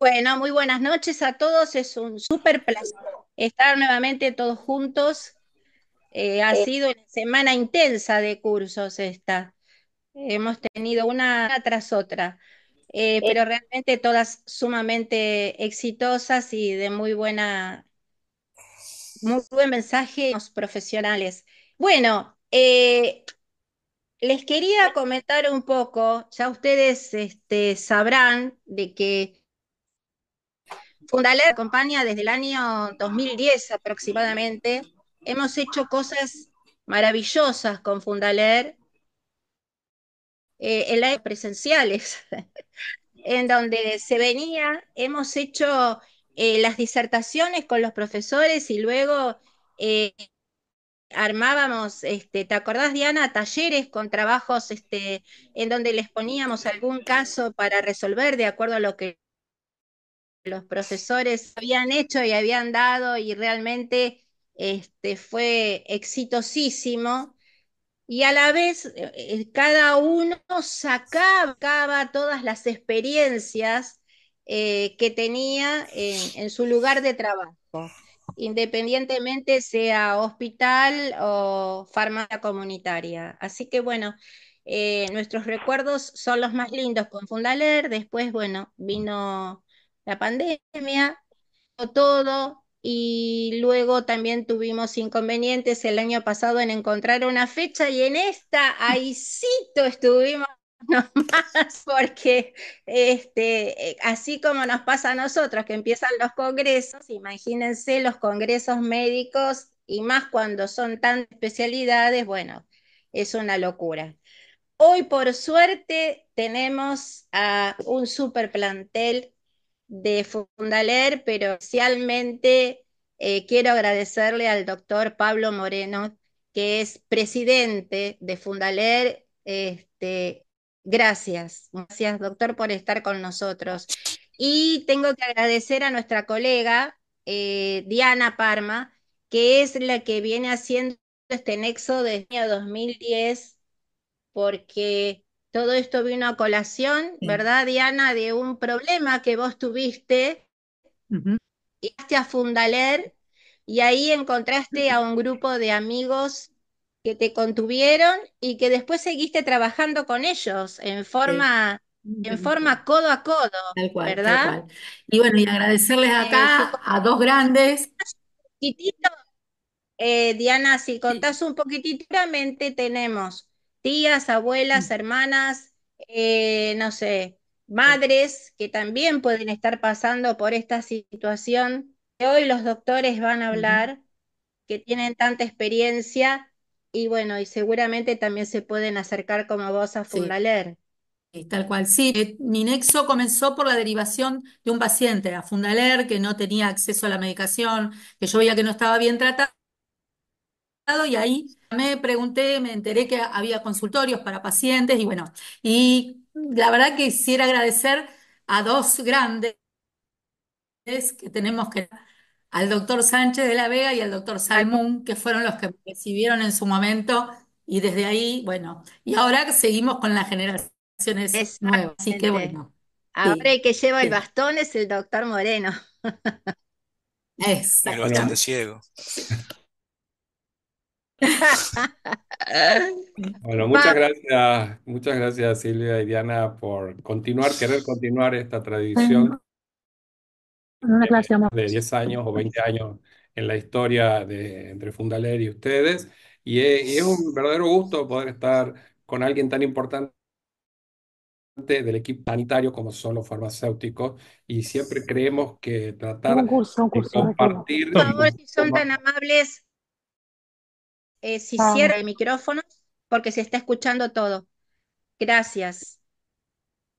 Bueno, muy buenas noches a todos. Es un súper placer estar nuevamente todos juntos. Eh, ha eh, sido una semana intensa de cursos esta. Hemos tenido una tras otra, eh, pero realmente todas sumamente exitosas y de muy buena, muy buen mensaje a los profesionales. Bueno, les quería comentar un poco, ya ustedes este, sabrán de que Fundaler acompaña desde el año 2010 aproximadamente. Hemos hecho cosas maravillosas con Fundaler eh, en las presenciales, en donde se venía, hemos hecho eh, las disertaciones con los profesores y luego eh, armábamos, este, ¿te acordás Diana? Talleres con trabajos este, en donde les poníamos algún caso para resolver de acuerdo a lo que los profesores habían hecho y habían dado y realmente este, fue exitosísimo. Y a la vez eh, eh, cada uno sacaba, todas las experiencias eh, que tenía en, su lugar de trabajo, independientemente sea hospital o farmacia comunitaria. Así que bueno, nuestros recuerdos son los más lindos con Fundaler. Después, bueno, vino la pandemia, todo, y luego también tuvimos inconvenientes el año pasado en encontrar una fecha y en esta ahícito estuvimos nomás porque este, eh, así como nos pasa a nosotros que empiezan los congresos, imagínense los congresos médicos y más cuando son tan especialidades, bueno, es una locura. Hoy por suerte tenemos a un super plantel de Fundaler, pero especialmente eh, quiero agradecerle al doctor Pablo Moreno, que es presidente de Fundaler. Este, gracias, gracias doctor por estar con nosotros. Y tengo que agradecer a nuestra colega eh, Diana Parma, que es la que viene haciendo este nexo desde el año 2010, porque todo esto vino a colación, ¿verdad, Diana? De un problema que vos tuviste. y a Fundaler y ahí encontraste a un grupo de amigos que te contuvieron y que después seguiste trabajando con ellos en forma... en forma codo a codo, ¿verdad? Y bueno, y agradecerles eh, acá a dos grandes. Eh, Diana, si contás un poquitito, realmente tenemos tías, abuelas, mm. hermanas, eh, no sé, madres que también pueden estar pasando por esta situación. Hoy los doctores van a hablar que tienen tanta experiencia y bueno, y seguramente también se pueden acercar como vos a Fundaler. tal cual, sí. Eh, mi nexo comenzó por la derivación de un paciente a Fundaler que no tenía acceso a la medicación, que yo veía que no estaba bien tratado y ahí me pregunté, me enteré que había consultorios para pacientes y bueno, y la verdad que quisiera agradecer a dos grandes que tenemos que al doctor Sánchez de la Vega y al doctor Salmón, que fueron los que me recibieron en su momento y desde ahí, bueno, y ahora seguimos con las generaciones nuevas, así que bueno. Ahora el que lleva el bastón es el doctor Moreno. Exacto. El bastón ciego. Bueno, muchas gracias, muchas gracias Silvia y Diana por continuar, querer continuar esta tradición de 10 años o 20 años en la historia de entre Fundaler y ustedes. Y es, un verdadero gusto poder estar con alguien tan importante del equipo sanitario como son los farmacéuticos y siempre creemos que tratar de compartir... Por favor, si son tan amables, eh, si ah. cierra el micrófono, porque se está escuchando todo. Gracias.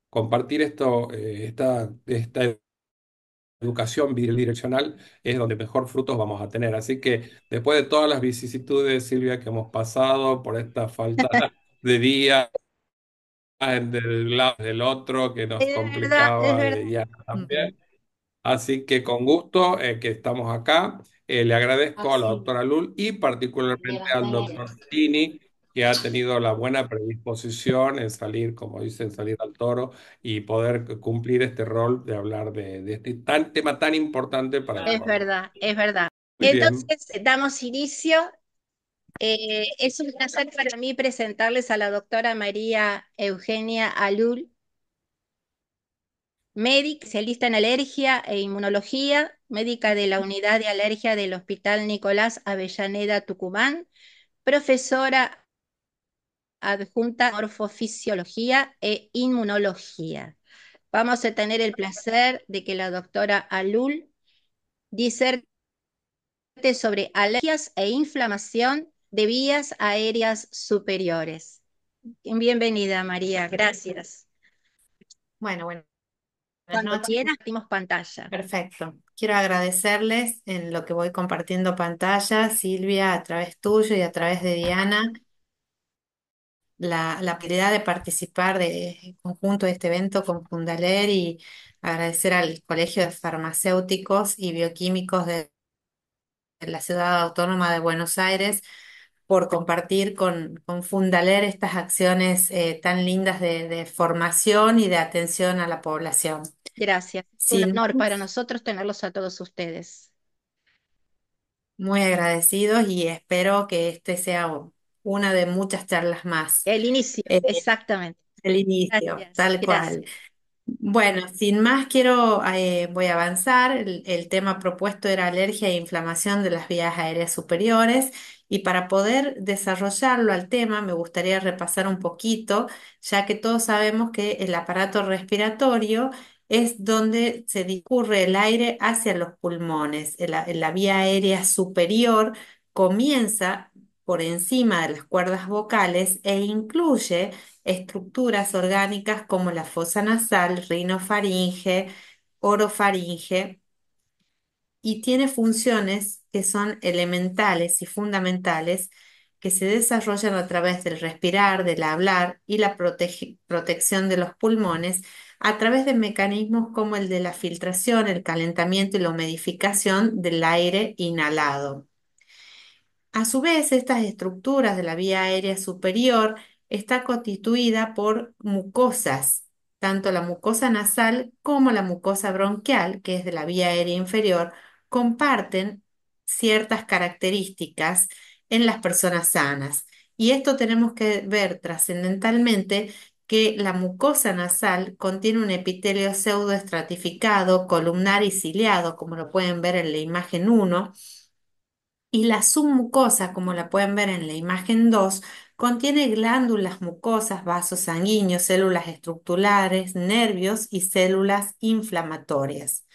Compartir esto, eh, esta, esta educación bidireccional es donde mejor frutos vamos a tener. Así que después de todas las vicisitudes, Silvia, que hemos pasado por esta falta de día del lado del otro que nos complicaba también. Mm. Así que con gusto eh, que estamos acá. Eh, le agradezco a la doctora Lul y particularmente al doctor Tini, que ha tenido la buena predisposición en salir, como dicen, salir al toro y poder cumplir este rol de hablar de, este tema tan importante para Es verdad, es verdad. Entonces, damos inicio. Eh, es un placer para mí presentarles a la doctora María Eugenia Alul, Médica especialista en alergia e inmunología, médica de la unidad de alergia del Hospital Nicolás Avellaneda Tucumán, profesora adjunta de morfofisiología e inmunología. Vamos a tener el placer de que la doctora Alul diserte sobre alergias e inflamación de vías aéreas superiores. Bienvenida, María. Gracias. Bueno, bueno pantalla. Perfecto. Quiero agradecerles en lo que voy compartiendo pantalla, Silvia, a través tuyo y a través de Diana, la, la habilidad de participar de, en conjunto de este evento con Fundaler y agradecer al Colegio de Farmacéuticos y Bioquímicos de la Ciudad Autónoma de Buenos Aires por compartir con, con Fundaler estas acciones eh, tan lindas de, formación y de atención a la población. Gracias. es Un honor para nosotros tenerlos a todos ustedes. Muy agradecidos y espero que este sea una de muchas charlas más. El inicio, eh, exactamente. El inicio, tal cual. Bueno, sin más, quiero, eh, voy a avanzar. el tema propuesto era alergia e inflamación de las vías aéreas superiores y para poder desarrollarlo al tema, me gustaría repasar un poquito, ya que todos sabemos que el aparato respiratorio es donde se discurre el aire hacia los pulmones. la vía aérea superior comienza por encima de las cuerdas vocales e incluye estructuras orgánicas como la fosa nasal, rinofaringe, orofaringe y tiene funciones que son elementales y fundamentales que se desarrollan a través del respirar, del hablar y la protección de los pulmones a través de mecanismos como el de la filtración, el calentamiento y la humedificación del aire inhalado. A su vez, estas estructuras de la vía aérea superior está constituida por mucosas, tanto la mucosa nasal como la mucosa bronquial, que es de la vía aérea inferior, comparten ciertas características en las personas sanas. Y esto tenemos que ver trascendentalmente que la mucosa nasal contiene un epitelio pseudoestratificado, columnar y ciliado, como lo pueden ver en la imagen 1, y la submucosa, como la pueden ver en la imagen 2, contiene glándulas mucosas, vasos sanguíneos, células estructurales, nervios y células inflamatorias.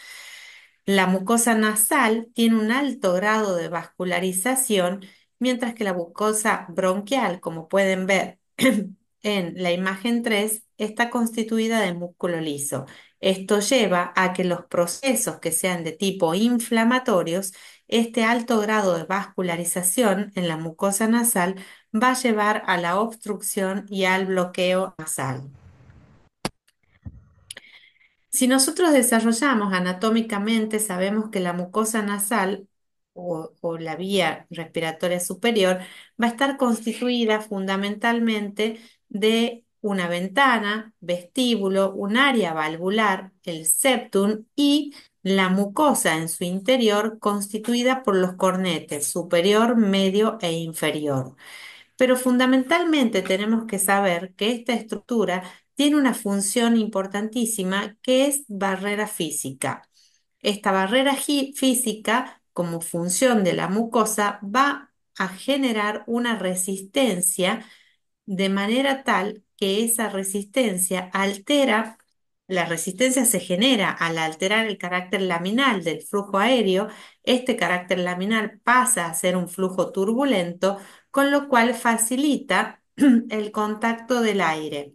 La mucosa nasal tiene un alto grado de vascularización, mientras que la mucosa bronquial, como pueden ver en la imagen 3, está constituida de músculo liso. Esto lleva a que los procesos que sean de tipo inflamatorios, este alto grado de vascularización en la mucosa nasal va a llevar a la obstrucción y al bloqueo nasal. Si nosotros desarrollamos anatómicamente, sabemos que la mucosa nasal o, la vía respiratoria superior va a estar constituida fundamentalmente de una ventana, vestíbulo, un área valvular, el septum y la mucosa en su interior constituida por los cornetes superior, medio e inferior. Pero fundamentalmente tenemos que saber que esta estructura tiene una función importantísima que es barrera física. Esta barrera física, como función de la mucosa, va a generar una resistencia de manera tal que esa resistencia altera, la resistencia se genera al alterar el carácter laminal del flujo aéreo, este carácter laminal pasa a ser un flujo turbulento, con lo cual facilita el contacto del aire.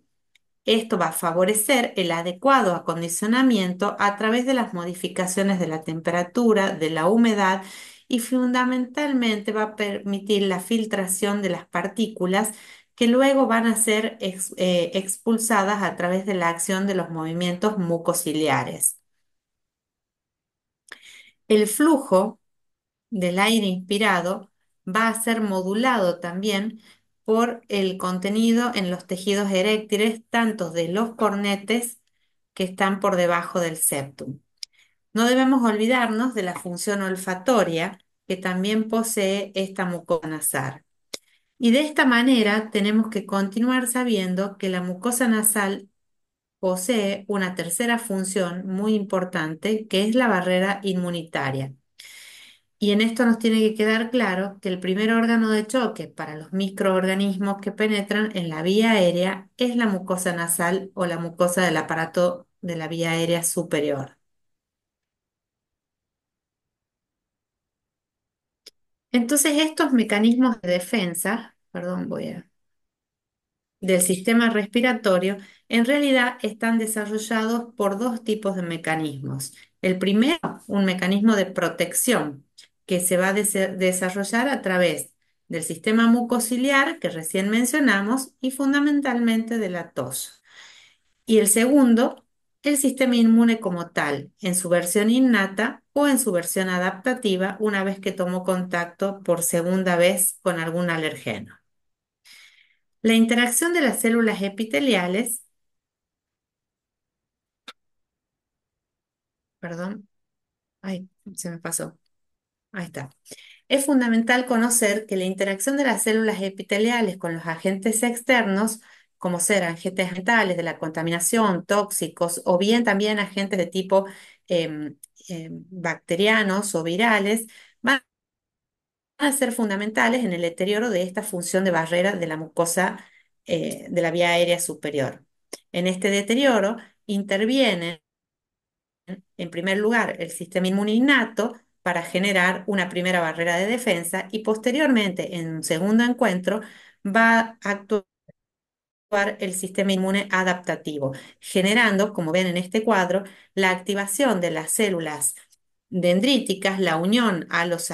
Esto va a favorecer el adecuado acondicionamiento a través de las modificaciones de la temperatura, de la humedad y fundamentalmente va a permitir la filtración de las partículas que luego van a ser eh, expulsadas a través de la acción de los movimientos mucociliares. El flujo del aire inspirado va a ser modulado también por el contenido en los tejidos eréctiles, tanto de los cornetes que están por debajo del septum. No debemos olvidarnos de la función olfatoria que también posee esta mucosa nasal. Y de esta manera tenemos que continuar sabiendo que la mucosa nasal posee una tercera función muy importante que es la barrera inmunitaria. Y en esto nos tiene que quedar claro que el primer órgano de choque para los microorganismos que penetran en la vía aérea es la mucosa nasal o la mucosa del aparato de la vía aérea superior. Entonces, estos mecanismos de defensa, perdón, voy a, del sistema respiratorio, en realidad están desarrollados por dos tipos de mecanismos. El primero, un mecanismo de protección que se va a desarrollar a través del sistema mucociliar que recién mencionamos y fundamentalmente de la tos. Y el segundo, el sistema inmune como tal, en su versión innata o en su versión adaptativa una vez que tomó contacto por segunda vez con algún alergeno. La interacción de las células epiteliales Perdón. Ay, se me pasó. Ahí está. Es fundamental conocer que la interacción de las células epiteliales con los agentes externos, como ser agentes ambientales de la contaminación, tóxicos o bien también agentes de tipo em, em, bacterianos o virales, van a ser fundamentales en el deterioro de esta función de barrera de la mucosa eh, de la vía aérea superior. En este deterioro interviene, en primer lugar, el sistema inmune para generar una primera barrera de defensa y posteriormente, en un segundo encuentro, va a actuar el sistema inmune adaptativo, generando, como ven en este cuadro, la activación de las células dendríticas, la unión a los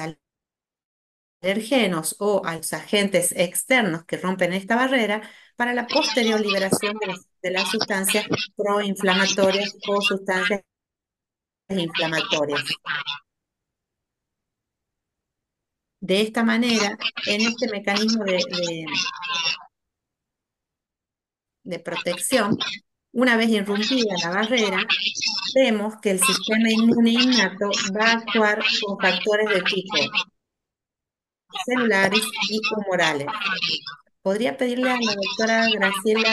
alergenos o a los agentes externos que rompen esta barrera para la posterior liberación de las, sustancias proinflamatorias o sustancias inflamatorias. De esta manera, en este mecanismo de, protección, una vez irrumpida la barrera, vemos que el sistema inmune innato va a actuar con factores de tipo celulares y humorales. ¿Podría pedirle a la doctora Graciela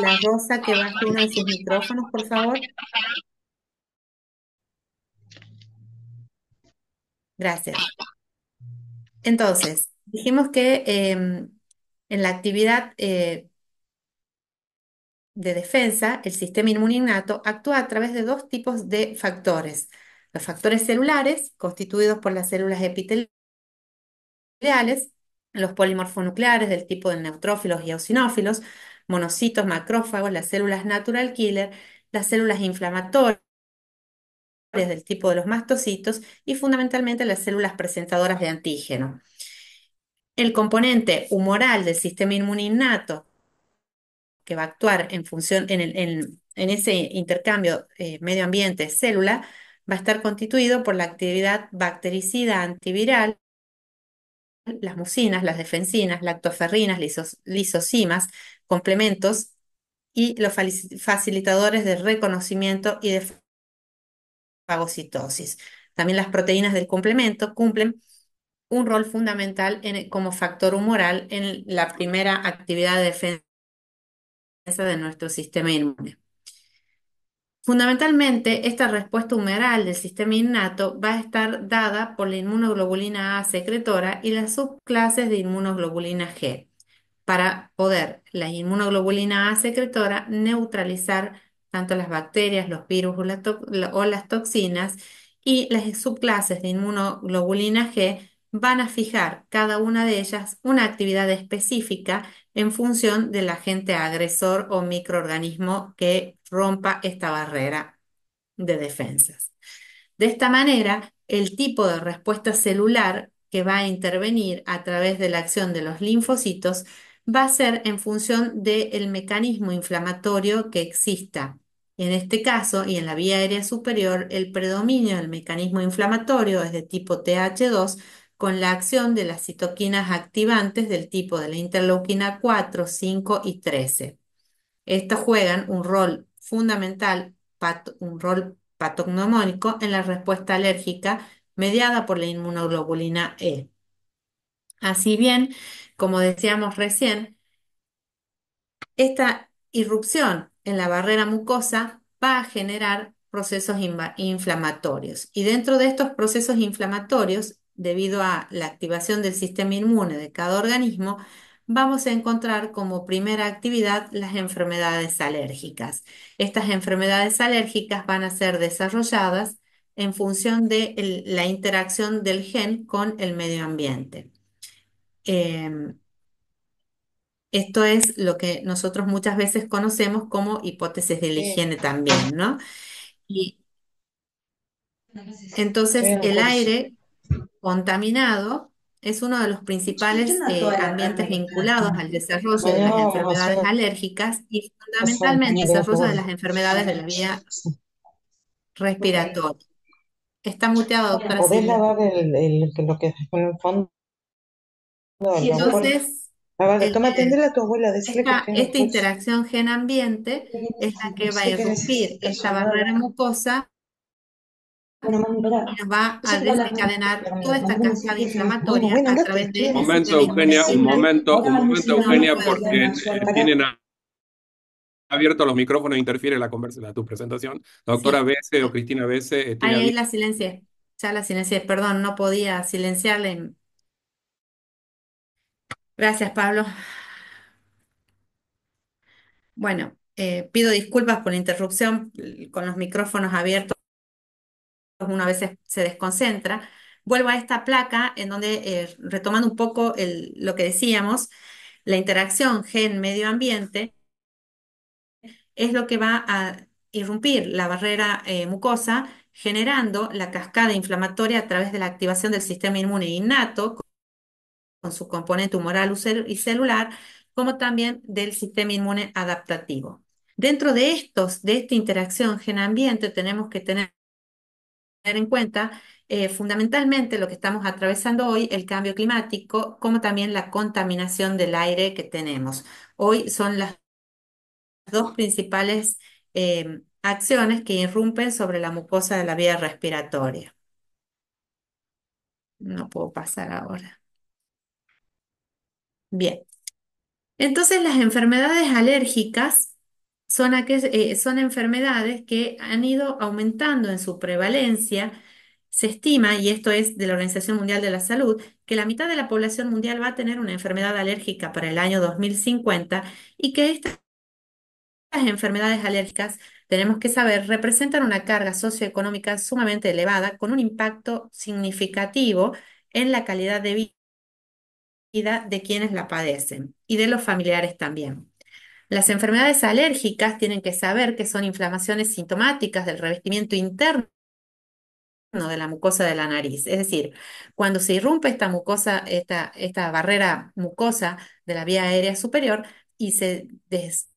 La Rosa que baje uno de sus micrófonos, por favor? Gracias. Entonces, dijimos que em, en la actividad eh, de defensa, el sistema inmune actúa a través de dos tipos de factores. Los factores celulares, constituidos por las células epiteliales, los polimorfonucleares del tipo de neutrófilos y eosinófilos, monocitos, macrófagos, las células natural killer, las células inflamatorias, del tipo de los mastocitos y fundamentalmente las células presentadoras de antígeno. El componente humoral del sistema inmune innato, que va a actuar en función en, ese intercambio eh, medio ambiente-célula, va a estar constituido por la actividad bactericida antiviral, las mucinas, las defensinas, lactoferrinas, lisocimas, complementos y los facilitadores de reconocimiento y de también las proteínas del complemento cumplen un rol fundamental como factor humoral en la primera actividad de defensa de nuestro sistema inmune. Fundamentalmente, esta respuesta humoral del sistema innato va a estar dada por la inmunoglobulina A secretora y las subclases de inmunoglobulina G, para poder la inmunoglobulina A secretora neutralizar tanto las bacterias, los virus o, las toxinas, y las subclases de inmunoglobulina G van a fijar cada una de ellas una actividad específica en función del agente agresor o microorganismo que rompa esta barrera de defensas. De esta manera, el tipo de respuesta celular que va a intervenir a través de la acción de los linfocitos va a ser en función del mecanismo inflamatorio que exista en este caso, y en la vía aérea superior, el predominio del mecanismo inflamatorio es de tipo TH2 con la acción de las citoquinas activantes del tipo de la interleuquina 4, 5 y 13. Estas juegan un rol fundamental, un rol patognomónico en la respuesta alérgica mediada por la inmunoglobulina E. Así bien, como decíamos recién, esta irrupción en la barrera mucosa va a generar procesos inflamatorios. Y dentro de estos procesos inflamatorios, debido a la activación del sistema inmune de cada organismo, vamos a encontrar como primera actividad las enfermedades alérgicas. Estas enfermedades alérgicas van a ser desarrolladas en función de la interacción del gen con el medio ambiente. Em, esto es lo que nosotros muchas veces conocemos como hipótesis de la higiene también, ¿no? Y entonces el aire contaminado es uno de los principales eh, ambientes vinculados al desarrollo de las enfermedades alérgicas y fundamentalmente el desarrollo de las enfermedades de la vía respiratoria. Está muteado, doctora ¿Podés lavar lo que en el fondo? Y Entonces, toma este atender tu abuela, esta, esta interacción gen-ambiente es la que va a irrumpir esta barrera mucosa y va a desencadenar toda esta cascada inflamatoria a través de... Un momento, Eugenia, un momento, un momento, Eugenia, porque tienen a abierto los micrófonos e interfiere la conversación, de tu presentación. doctora sí. o Cristina Bese. Eh, ahí, la silencié, ya la silencié, perdón, no podía silenciarle... Gracias, Pablo. Bueno, eh, pido disculpas por la interrupción con los micrófonos abiertos, uno a veces se desconcentra. Vuelvo a esta placa en donde, eh, retomando un poco lo que decíamos, la interacción gen-medio ambiente es lo que va a irrumpir la barrera eh, mucosa, generando la cascada inflamatoria a través de la activación del sistema inmune innato con su componente humoral y celular, como también del sistema inmune adaptativo. Dentro de estos, de esta interacción gen-ambiente, tenemos que tener en cuenta eh, fundamentalmente lo que estamos atravesando hoy, el cambio climático, como también la contaminación del aire que tenemos. Hoy son las dos principales em, acciones que irrumpen sobre la mucosa de la vía respiratoria. No puedo pasar ahora. Bien. Entonces, las enfermedades alérgicas son, eh, son enfermedades que han ido aumentando en su prevalencia. Se estima, y esto es de la Organización Mundial de la Salud, que la mitad de la población mundial va a tener una enfermedad alérgica para el año 2050 y que estas enfermedades alérgicas, tenemos que saber, representan una carga socioeconómica sumamente elevada con un impacto significativo en la calidad de vida de quienes la padecen y de los familiares también. Las enfermedades alérgicas tienen que saber que son inflamaciones sintomáticas del revestimiento interno de la mucosa de la nariz. Es decir, cuando se irrumpe esta mucosa, esta, esta barrera mucosa de la vía aérea superior y se des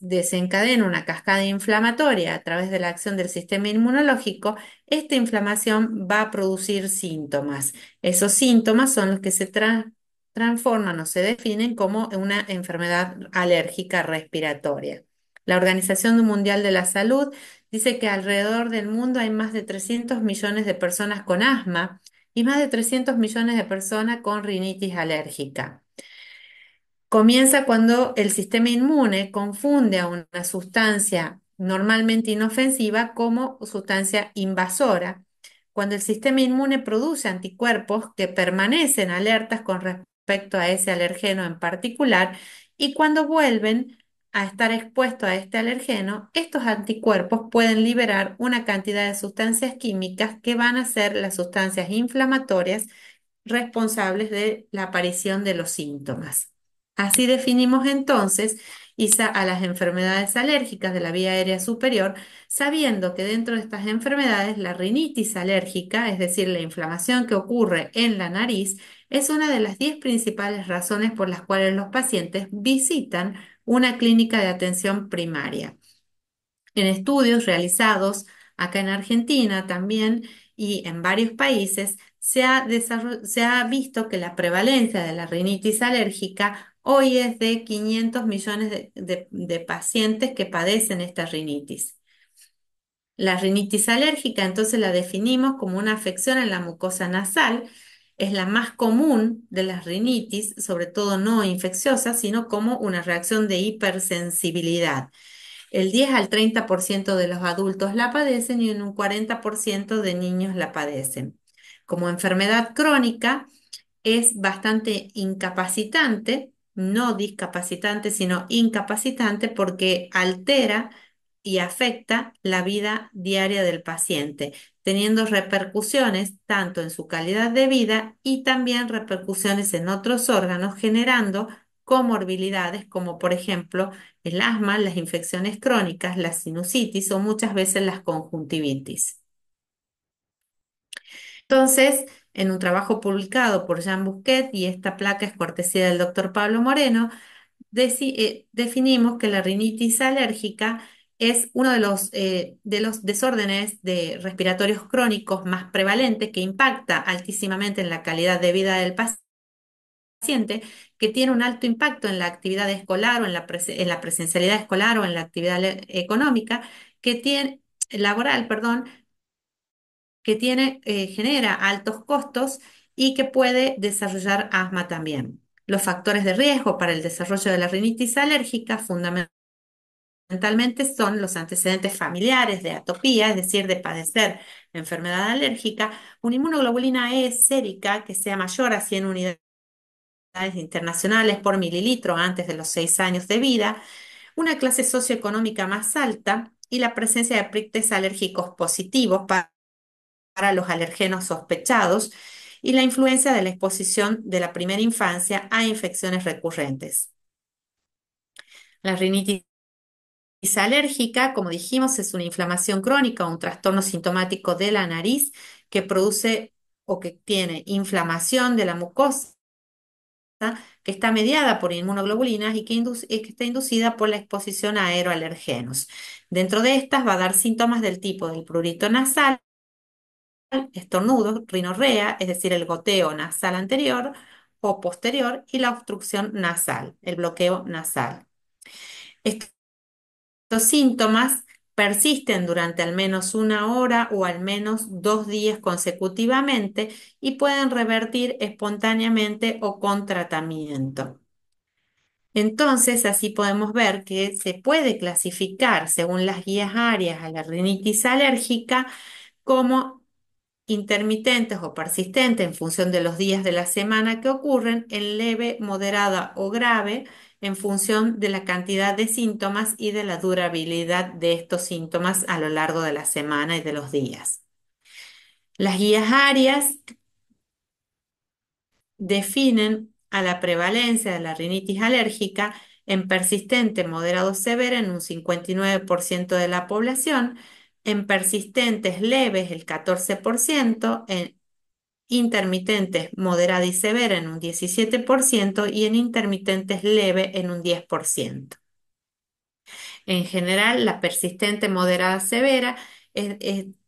desencadena una cascada inflamatoria a través de la acción del sistema inmunológico, esta inflamación va a producir síntomas. Esos síntomas son los que se transforman o se definen como una enfermedad alérgica respiratoria. La Organización Mundial de la Salud dice que alrededor del mundo hay más de 300 millones de personas con asma y más de 300 millones de personas con rinitis alérgica. Comienza cuando el sistema inmune confunde a una sustancia normalmente inofensiva como sustancia invasora, cuando el sistema inmune produce anticuerpos que permanecen alertas con respecto a ese alergeno en particular y cuando vuelven a estar expuestos a este alergeno, estos anticuerpos pueden liberar una cantidad de sustancias químicas que van a ser las sustancias inflamatorias responsables de la aparición de los síntomas. Así definimos entonces a las enfermedades alérgicas de la vía aérea superior, sabiendo que dentro de estas enfermedades la rinitis alérgica, es decir, la inflamación que ocurre en la nariz, es una de las 10 principales razones por las cuales los pacientes visitan una clínica de atención primaria. En estudios realizados acá en Argentina también y en varios países, se ha, se ha visto que la prevalencia de la rinitis alérgica Hoy es de 500 millones de, pacientes que padecen esta rinitis. La rinitis alérgica entonces la definimos como una afección en la mucosa nasal. Es la más común de las rinitis, sobre todo no infecciosa, sino como una reacción de hipersensibilidad. El 10 al 30% de los adultos la padecen y en un 40% de niños la padecen. Como enfermedad crónica, es bastante incapacitante no discapacitante, sino incapacitante, porque altera y afecta la vida diaria del paciente, teniendo repercusiones tanto en su calidad de vida y también repercusiones en otros órganos, generando comorbilidades como por ejemplo el asma, las infecciones crónicas, la sinusitis o muchas veces las conjuntivitis. Entonces, en un trabajo publicado por Jean Busquet, y esta placa es cortesía del doctor Pablo Moreno, eh, definimos que la rinitis alérgica es uno de los, eh, de los desórdenes de respiratorios crónicos más prevalentes que impacta altísimamente en la calidad de vida del paciente, que tiene un alto impacto en la actividad escolar o en la, en la presencialidad escolar o en la actividad económica, que tiene, laboral, perdón, que tiene, eh, genera altos costos y que puede desarrollar asma también. Los factores de riesgo para el desarrollo de la rinitis alérgica fundamentalmente son los antecedentes familiares de atopía, es decir, de padecer enfermedad alérgica, una inmunoglobulina E sérica que sea mayor a 100 unidades internacionales por mililitro antes de los seis años de vida, una clase socioeconómica más alta y la presencia de prictes alérgicos positivos para a los alergenos sospechados y la influencia de la exposición de la primera infancia a infecciones recurrentes. La rinitis alérgica, como dijimos, es una inflamación crónica, o un trastorno sintomático de la nariz que produce o que tiene inflamación de la mucosa que está mediada por inmunoglobulinas y que, y que, está inducida por la exposición a aeroalergenos. Dentro de estas va a dar síntomas del tipo del prurito nasal, estornudo, rinorrea, es decir, el goteo nasal anterior o posterior, y la obstrucción nasal, el bloqueo nasal. Estos síntomas persisten durante al menos una hora o al menos dos días consecutivamente y pueden revertir espontáneamente o con tratamiento. Entonces, así podemos ver que se puede clasificar según las guías áreas a la rinitis alérgica como intermitentes o persistentes en función de los días de la semana que ocurren, en leve, moderada o grave en función de la cantidad de síntomas y de la durabilidad de estos síntomas a lo largo de la semana y de los días. Las guías áreas definen a la prevalencia de la rinitis alérgica en persistente, moderado, severa en un 59% de la población en persistentes leves el 14%, en intermitentes moderada y severa en un 17% y en intermitentes leve en un 10%. En general, la persistente moderada severa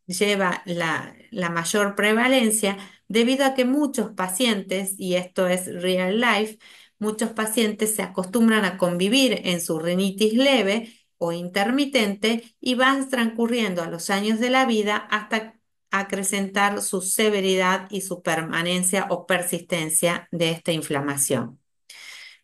lleva la, la mayor prevalencia debido a que muchos pacientes, y esto es real life, muchos pacientes se acostumbran a convivir en su rinitis leve o intermitente y van transcurriendo a los años de la vida hasta acrecentar su severidad y su permanencia o persistencia de esta inflamación.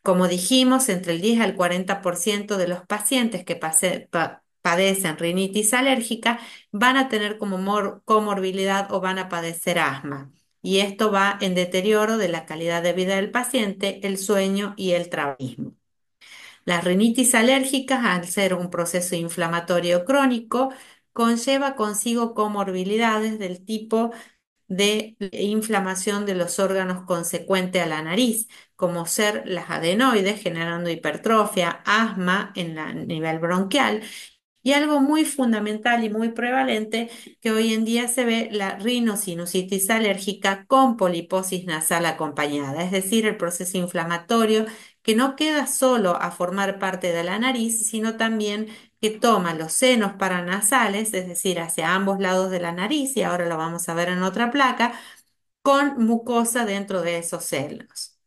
Como dijimos, entre el 10 al 40% de los pacientes que padecen rinitis alérgica van a tener como comorbilidad o van a padecer asma. Y esto va en deterioro de la calidad de vida del paciente, el sueño y el trabajo. La rinitis alérgica, al ser un proceso inflamatorio crónico, conlleva consigo comorbilidades del tipo de inflamación de los órganos consecuente a la nariz, como ser las adenoides, generando hipertrofia, asma en el nivel bronquial. Y algo muy fundamental y muy prevalente que hoy en día se ve la rinosinusitis alérgica con poliposis nasal acompañada, es decir, el proceso inflamatorio que no queda solo a formar parte de la nariz, sino también que toma los senos paranasales, es decir, hacia ambos lados de la nariz, y ahora lo vamos a ver en otra placa, con mucosa dentro de esos senos.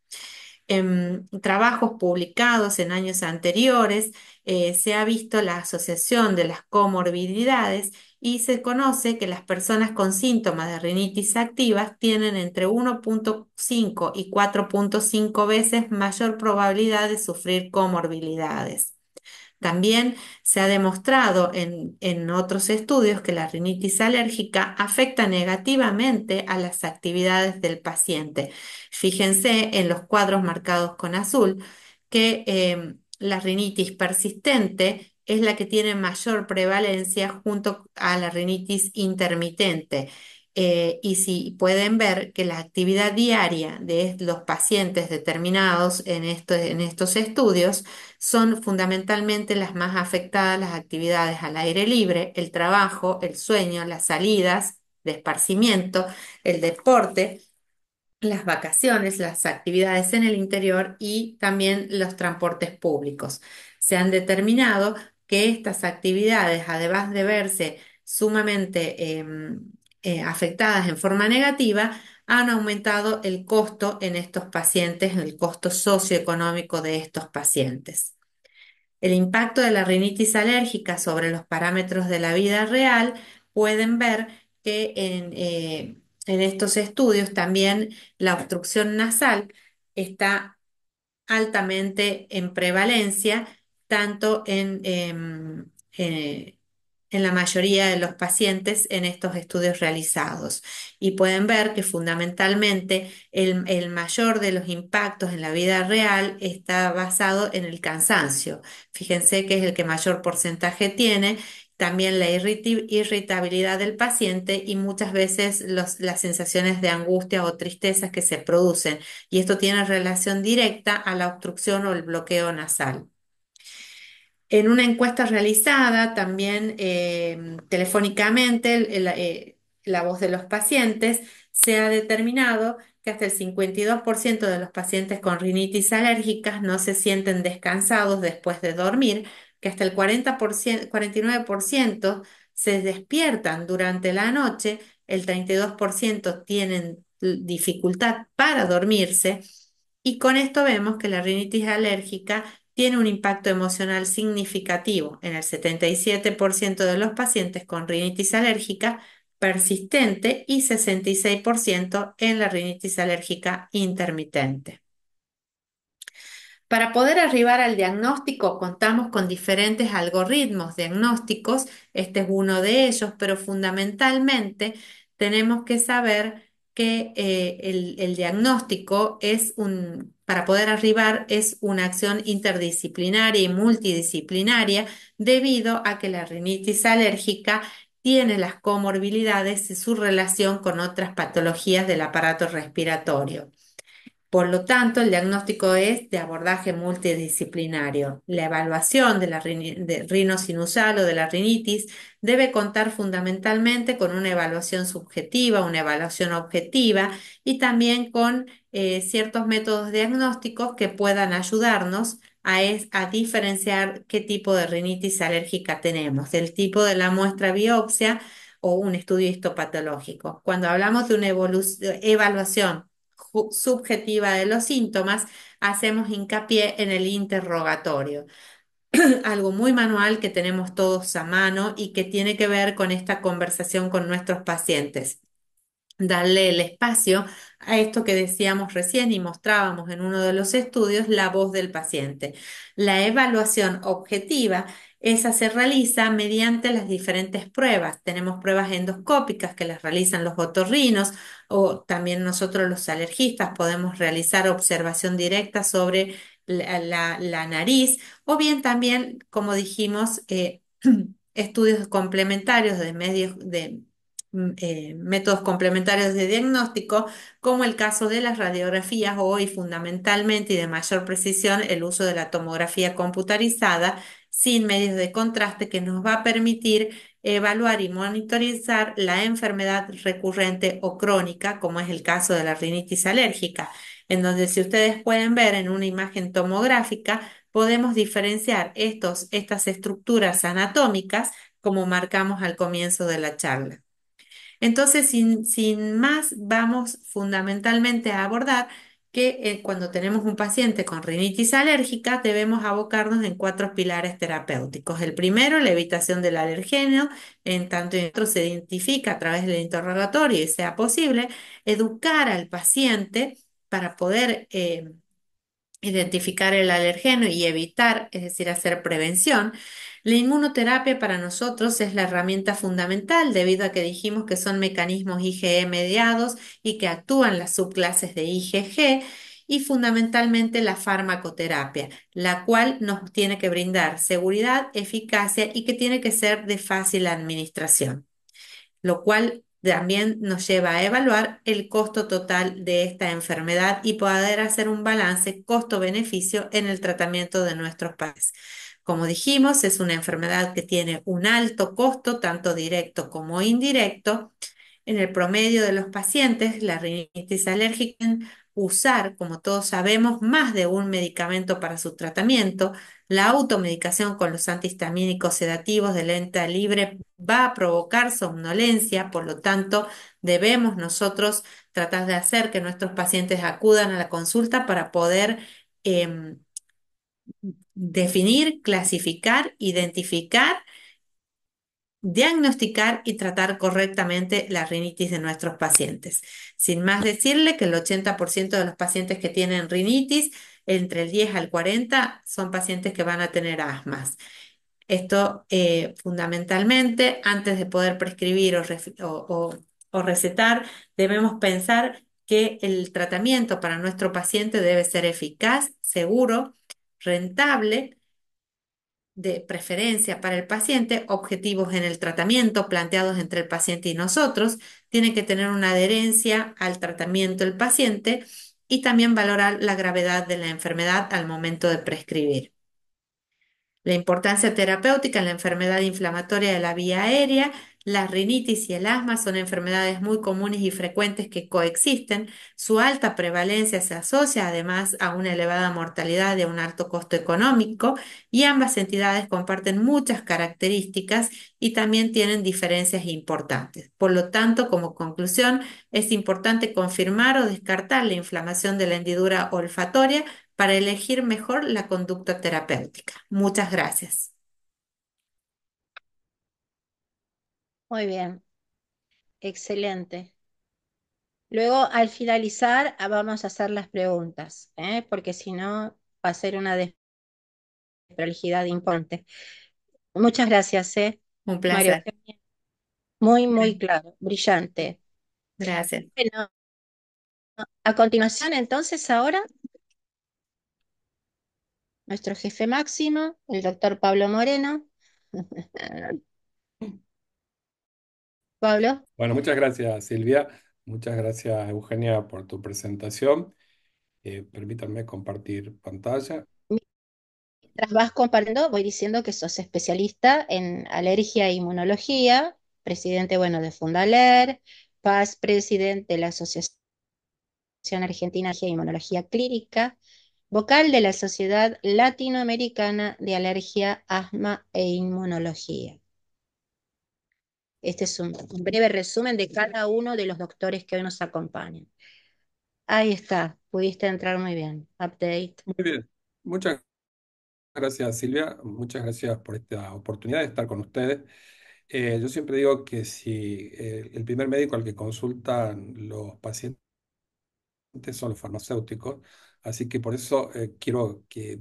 En trabajos publicados en años anteriores eh, se ha visto la asociación de las comorbilidades y se conoce que las personas con síntomas de rinitis activas tienen entre 1.5 y 4.5 veces mayor probabilidad de sufrir comorbilidades. También se ha demostrado en, otros estudios que la rinitis alérgica afecta negativamente a las actividades del paciente. Fíjense en los cuadros marcados con azul que eh, la rinitis persistente es la que tiene mayor prevalencia junto a la rinitis intermitente. Eh, y si pueden ver que la actividad diaria de los pacientes determinados en, en estos estudios son fundamentalmente las más afectadas, las actividades al aire libre, el trabajo, el sueño, las salidas de esparcimiento, el deporte, las vacaciones, las actividades en el interior y también los transportes públicos. Se han determinado que estas actividades, además de verse sumamente em, eh, afectadas en forma negativa, han aumentado el costo en estos pacientes, el costo socioeconómico de estos pacientes. El impacto de la rinitis alérgica sobre los parámetros de la vida real pueden ver que en eh, estos estudios también la obstrucción nasal está altamente en prevalencia tanto em, eh, en, la mayoría de los pacientes en estos estudios realizados. Y pueden ver que fundamentalmente el, mayor de los impactos en la vida real está basado en el cansancio. Fíjense que es el que mayor porcentaje tiene. También la irritabilidad del paciente y muchas veces las sensaciones de angustia o tristezas que se producen. Y esto tiene relación directa a la obstrucción o el bloqueo nasal. En una encuesta realizada también em, telefónicamente, eh, la voz de los pacientes, se ha determinado que hasta el 52% de los pacientes con rinitis alérgicas no se sienten descansados después de dormir, que hasta el 40%, 49% se despiertan durante la noche, el 32% tienen dificultad para dormirse. Y con esto vemos que la rinitis alérgica tiene un impacto emocional significativo en el 77% de los pacientes con rinitis alérgica persistente y 66% en la rinitis alérgica intermitente. Para poder arribar al diagnóstico contamos con diferentes algoritmos diagnósticos, este es uno de ellos, pero fundamentalmente tenemos que saber que eh, el diagnóstico es un para poder arribar es una acción interdisciplinaria y multidisciplinaria debido a que la rinitis alérgica tiene las comorbilidades y su relación con otras patologías del aparato respiratorio. Por lo tanto, el diagnóstico es de abordaje multidisciplinario. La evaluación de la rin o de la rinitis debe contar fundamentalmente con una evaluación subjetiva, una evaluación objetiva y también con eh, ciertos métodos diagnósticos que puedan ayudarnos a, a diferenciar qué tipo de rinitis alérgica tenemos, del tipo de la muestra biopsia o un estudio histopatológico. Cuando hablamos de una evaluación subjetiva de los síntomas, hacemos hincapié en el interrogatorio algo muy manual que tenemos todos a mano y que tiene que ver con esta conversación con nuestros pacientes. Darle el espacio a esto que decíamos recién y mostrábamos en uno de los estudios, la voz del paciente. La evaluación objetiva esa se realiza mediante las diferentes pruebas. Tenemos pruebas endoscópicas que las realizan los otorrinos o también nosotros los alergistas podemos realizar observación directa sobre la, nariz o bien también, como dijimos, eh, estudios complementarios de de mm, eh, métodos complementarios de diagnóstico, como el caso de las radiografías o, hoy fundamentalmente y de mayor precisión el uso de la tomografía computarizada, sin medios de contraste que nos va a permitir evaluar y monitorizar la enfermedad recurrente o crónica, como es el caso de la rinitis alérgica, en donde si ustedes pueden ver en una imagen tomográfica, podemos diferenciar estos, estas estructuras anatómicas como marcamos al comienzo de la charla. Entonces, sin más, vamos fundamentalmente a abordar que eh, cuando tenemos un paciente con rinitis alérgica debemos abocarnos en cuatro pilares terapéuticos. El primero, la evitación del alergénio, en tanto y otro se identifica a través del interrogatorio y sea posible, educar al paciente para poder eh, identificar el alergeno y evitar, es decir, hacer prevención. La inmunoterapia para nosotros es la herramienta fundamental debido a que dijimos que son mecanismos IgE mediados y que actúan las subclases de IgG y fundamentalmente la farmacoterapia, la cual nos tiene que brindar seguridad, eficacia y que tiene que ser de fácil administración, lo cual también nos lleva a evaluar el costo total de esta enfermedad y poder hacer un balance costo-beneficio en el tratamiento de nuestros pacientes. Como dijimos, es una enfermedad que tiene un alto costo, tanto directo como indirecto. En el promedio de los pacientes, la rinitis alérgica usar, como todos sabemos, más de un medicamento para su tratamiento. La automedicación con los antihistamínicos sedativos de lenta libre va a provocar somnolencia, por lo tanto, debemos nosotros tratar de hacer que nuestros pacientes acudan a la consulta para poder em, definir, clasificar, identificar, diagnosticar y tratar correctamente la rinitis de nuestros pacientes. Sin más decirle que el 80% de los pacientes que tienen rinitis, entre el 10 al 40, son pacientes que van a tener asmas. Esto eh, fundamentalmente, antes de poder prescribir o, o recetar, debemos pensar que el tratamiento para nuestro paciente debe ser eficaz, seguro, rentable de preferencia para el paciente, objetivos en el tratamiento planteados entre el paciente y nosotros, tiene que tener una adherencia al tratamiento del paciente y también valorar la gravedad de la enfermedad al momento de prescribir. La importancia terapéutica en la enfermedad inflamatoria de la vía aérea la rinitis y el asma son enfermedades muy comunes y frecuentes que coexisten. Su alta prevalencia se asocia además a una elevada mortalidad y a un alto costo económico y ambas entidades comparten muchas características y también tienen diferencias importantes. Por lo tanto, como conclusión, es importante confirmar o descartar la inflamación de la hendidura olfatoria para elegir mejor la conducta terapéutica. Muchas gracias. Muy bien. Excelente. Luego, al finalizar, ah, vamos a hacer las preguntas, ¿eh? porque si no, va a ser una desprolijidad importante. Muchas gracias, ¿eh? Un placer. Muy, muy mm. claro, brillante. Gracias. Bueno, a continuación, entonces, ahora, nuestro jefe máximo, el doctor Pablo Moreno. Pablo. Bueno, muchas gracias, Silvia. Muchas gracias, Eugenia, por tu presentación. Eh, permítanme compartir pantalla. Mientras vas compartiendo, voy diciendo que sos especialista en alergia e inmunología, presidente bueno, de Fundaler, Paz, presidente de la Asociación Argentina de Inmunología Clínica, vocal de la Sociedad Latinoamericana de Alergia, Asma e Inmunología. Este es un, breve resumen de cada uno de los doctores que hoy nos acompañan. Ahí está, pudiste entrar muy bien. Update. Muy bien. Muchas gracias, Silvia. Muchas gracias por esta oportunidad de estar con ustedes. Eh, yo siempre digo que si eh, el primer médico al que consultan los pacientes son los farmacéuticos, así que por eso eh, quiero que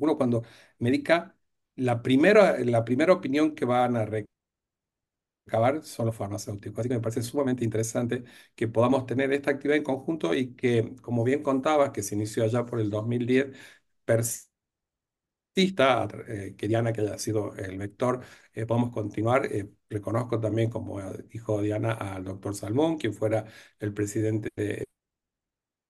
uno cuando medica, la primera, la primera opinión que van a requerir acabar son los farmacéuticos. Así que me parece sumamente interesante que podamos tener esta actividad en conjunto y que, como bien contabas, que se inició allá por el 2010, persista, eh, que Diana, que haya sido el vector, eh, podamos continuar. Eh, reconozco también, como dijo Diana, al doctor Salmón, quien fuera el presidente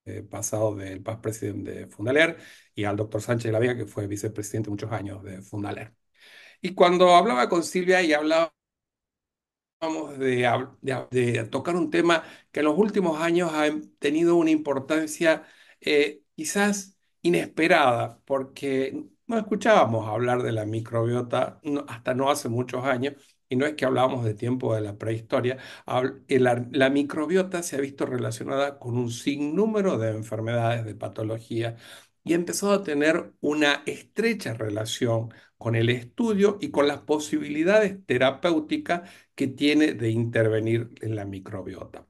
eh, pasado del PAS, presidente de Fundaler, y al doctor Sánchez de la Vega, que fue vicepresidente muchos años de Fundaler. Y cuando hablaba con Silvia y hablaba vamos de, de, tocar un tema que en los últimos años ha tenido una importancia eh, quizás inesperada, porque no escuchábamos hablar de la microbiota hasta no hace muchos años, y no es que hablábamos de tiempo de la prehistoria, la, la microbiota se ha visto relacionada con un sinnúmero de enfermedades, de patologías, y empezado a tener una estrecha relación con el estudio y con las posibilidades terapéuticas que tiene de intervenir en la microbiota.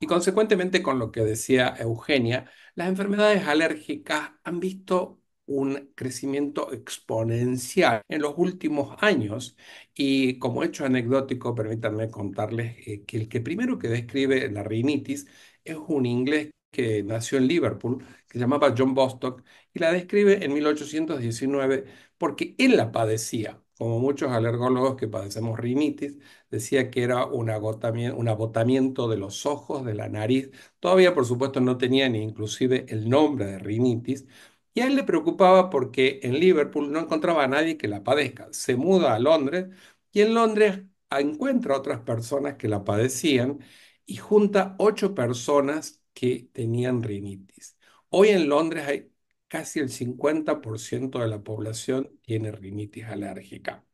Y consecuentemente con lo que decía Eugenia, las enfermedades alérgicas han visto un crecimiento exponencial en los últimos años y como hecho anecdótico, permítanme contarles eh, que el que primero que describe la rinitis es un inglés que nació en Liverpool se llamaba John Bostock, y la describe en 1819 porque él la padecía, como muchos alergólogos que padecemos rinitis, decía que era un, agotamiento, de los ojos, de la nariz. Todavía, por supuesto, no tenía ni inclusive el nombre de rinitis. Y a él le preocupaba porque en Liverpool no encontraba a nadie que la padezca. Se muda a Londres y en Londres encuentra a otras personas que la padecían y junta ocho personas que tenían rinitis. Hoy en Londres hay casi el 50% de la población tiene rinitis alérgica.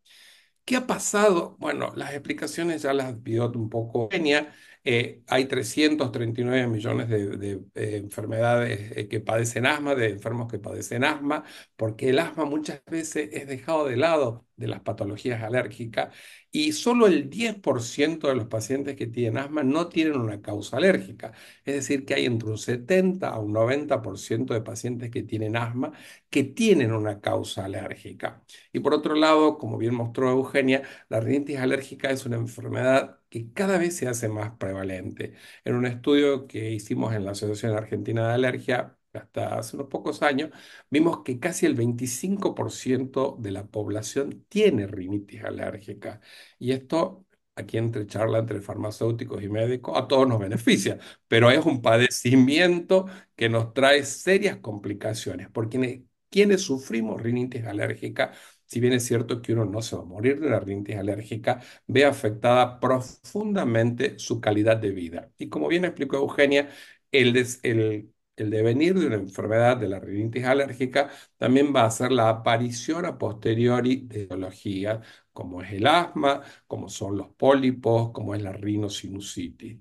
¿Qué ha pasado? Bueno, las explicaciones ya las dio un poco Kenia. Eh, hay 339 millones de, eh, enfermedades eh, que padecen asma, de enfermos que padecen asma, porque el asma muchas veces es dejado de lado de las patologías alérgicas y solo el 10% de los pacientes que tienen asma no tienen una causa alérgica. Es decir, que hay entre un 70 a un 90% de pacientes que tienen asma que tienen una causa alérgica. Y por otro lado, como bien mostró Eugenia, la rinitis alérgica es una enfermedad que cada vez se hace más prevalente. En un estudio que hicimos en la Asociación Argentina de Alergia, hasta hace unos pocos años, vimos que casi el 25% de la población tiene rinitis alérgica. Y esto, aquí entre charla entre farmacéuticos y médicos, a todos nos beneficia, pero es un padecimiento que nos trae serias complicaciones, porque e, quienes, sufrimos rinitis alérgica, si bien es cierto que uno no se va a morir de la rinitis alérgica, ve afectada profundamente su calidad de vida. Y como bien explicó Eugenia, el, el el devenir de una enfermedad de la rinitis alérgica también va a ser la aparición a posteriori de patologías como es el asma, como son los pólipos, como es la rinosinusitis.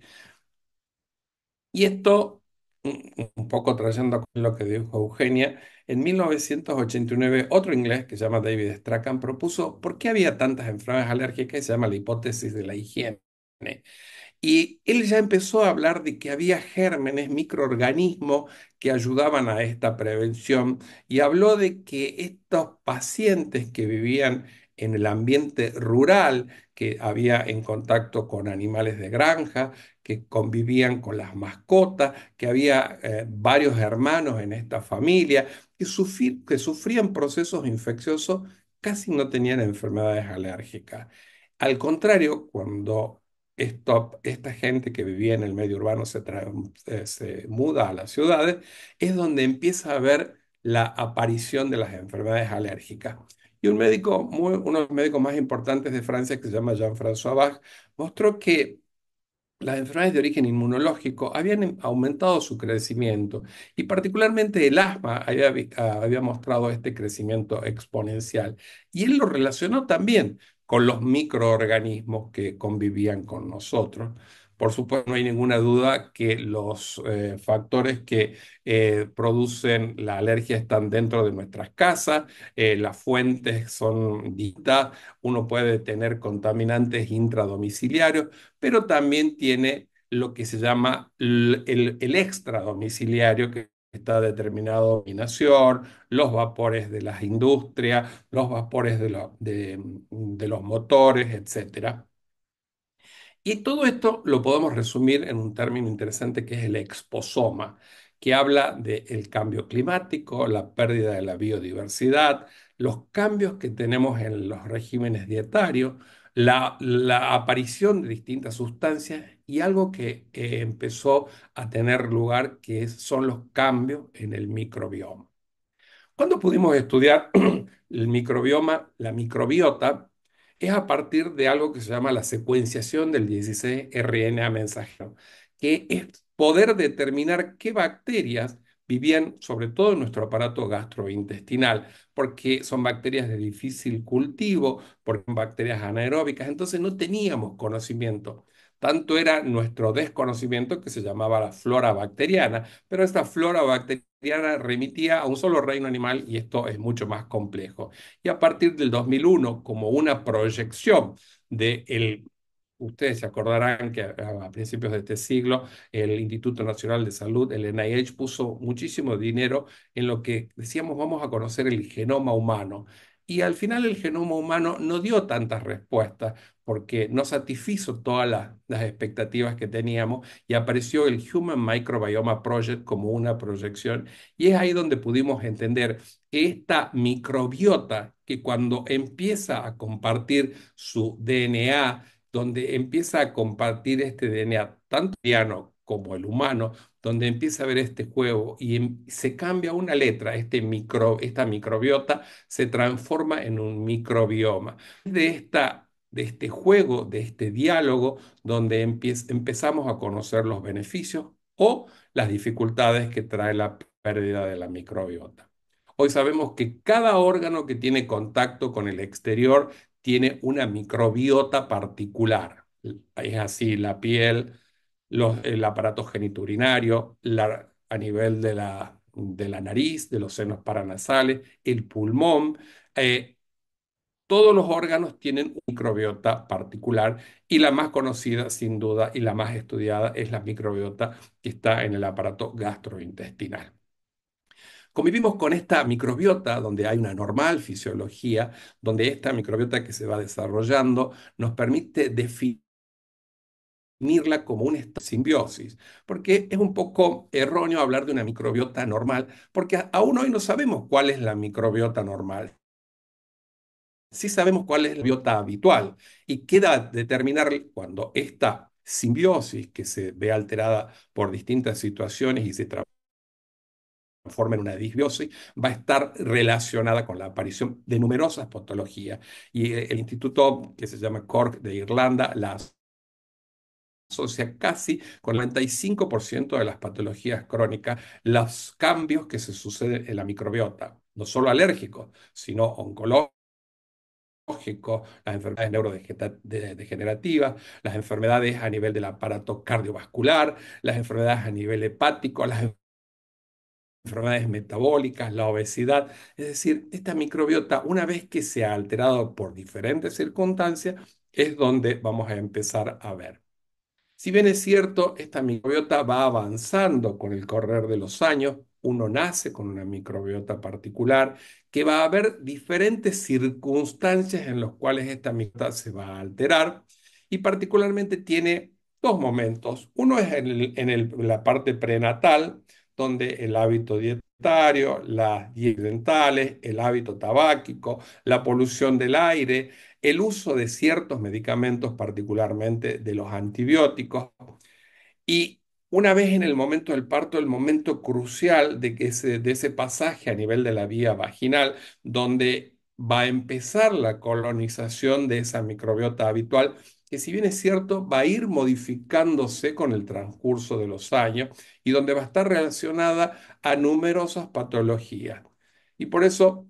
Y esto, un poco trayendo con lo que dijo Eugenia, en 1989 otro inglés que se llama David Strachan propuso por qué había tantas enfermedades alérgicas y se llama la hipótesis de la higiene. Y él ya empezó a hablar de que había gérmenes, microorganismos que ayudaban a esta prevención y habló de que estos pacientes que vivían en el ambiente rural, que había en contacto con animales de granja, que convivían con las mascotas, que había eh, varios hermanos en esta familia, que sufrían procesos infecciosos, casi no tenían enfermedades alérgicas. Al contrario, cuando esta gente que vivía en el medio urbano eh, se, muda a las ciudades, es donde empieza a ver la aparición de las enfermedades alérgicas. Y un médico, uno de los médicos más importantes de Francia, que se llama Jean-François Bach, mostró que las enfermedades de origen inmunológico habían em, aumentado su crecimiento y particularmente el asma ah, había mostrado este crecimiento exponencial. Y él lo relacionó también con los microorganismos que convivían con nosotros. Por supuesto, no hay ninguna duda que los eh, factores que eh, producen la alergia están dentro de nuestras casas, eh, las fuentes son distintas, uno puede tener contaminantes intradomiciliarios, pero también tiene lo que se llama el, extradomiciliario, que está determinada la los vapores de las industrias, los vapores de, los motores, etc. Y todo esto lo podemos resumir en un término interesante que es el exposoma, que habla del cambio climático, la pérdida de la biodiversidad, los cambios que tenemos en los regímenes dietarios, la, aparición de distintas sustancias y algo que empezó a tener lugar, que son los cambios en el microbioma. Cuando pudimos estudiar el microbioma, la microbiota, es a partir de algo que se llama la secuenciación del 16 RNA mensajero, que es poder determinar qué bacterias vivían sobre todo en nuestro aparato gastrointestinal, porque son bacterias de difícil cultivo, porque son bacterias anaeróbicas, entonces no teníamos conocimiento. Tanto era nuestro desconocimiento que se llamaba la flora bacteriana, pero esta flora bacteriana remitía a un solo reino animal y esto es mucho más complejo. Y a partir del 2001, como una proyección del el Ustedes se acordarán que a, principios de este siglo el Instituto Nacional de Salud, el NIH, puso muchísimo dinero en lo que decíamos vamos a conocer el genoma humano. Y al final el genoma humano no dio tantas respuestas porque no satisfizo todas las, expectativas que teníamos y apareció el Human Microbioma Project como una proyección. Y es ahí donde pudimos entender esta microbiota que cuando empieza a compartir su DNA, donde empieza a compartir este DNA, tanto el diano como el humano, donde empieza a ver este juego y em, se cambia una letra, este micro, esta microbiota se transforma en un microbioma. De, esta, de este juego, de este diálogo, donde empezamos a conocer los beneficios o las dificultades que trae la pérdida de la microbiota. Hoy sabemos que cada órgano que tiene contacto con el exterior tiene una microbiota particular. Es así, la piel, el aparato geniturinario, a nivel de la, de la nariz, de los senos paranasales, el pulmón. Eh, todos los órganos tienen una microbiota particular y la más conocida, sin duda, y la más estudiada es la microbiota que está en el aparato gastrointestinal. Convivimos con esta microbiota, donde hay una normal fisiología, donde esta microbiota que se va desarrollando nos permite definirla como una simbiosis, porque es un poco erróneo hablar de una microbiota normal, porque aún hoy no sabemos cuál es la microbiota normal. Sí sabemos cuál es la biota habitual y queda determinar cuando esta simbiosis que se ve alterada por distintas situaciones y se trabaja forma en una disbiosis, va a estar relacionada con la aparición de numerosas patologías. Y eh, el instituto que se llama Cork de Irlanda las asocia casi con el 95% de las patologías crónicas los cambios que se suceden en la microbiota, no solo alérgicos, sino oncológicos las enfermedades neurodegenerativas, las enfermedades a nivel del aparato cardiovascular, las enfermedades a nivel hepático, las enfermedades metabólicas, la obesidad. Es decir, esta microbiota, una vez que se ha alterado por diferentes circunstancias, es donde vamos a empezar a ver. Si bien es cierto, esta microbiota va avanzando con el correr de los años, uno nace con una microbiota particular, que va a haber diferentes circunstancias en las cuales esta microbiota se va a alterar y particularmente tiene dos momentos. Uno es en, la parte prenatal, donde el hábito dietario, las dietas dentales, el hábito tabáquico, la polución del aire, el uso de ciertos medicamentos, particularmente de los antibióticos. Y una vez en el momento del parto, el momento crucial de, de ese pasaje a nivel de la vía vaginal, donde va a empezar la colonización de esa microbiota habitual que si bien es cierto, va a ir modificándose con el transcurso de los años y donde va a estar relacionada a numerosas patologías. Y por eso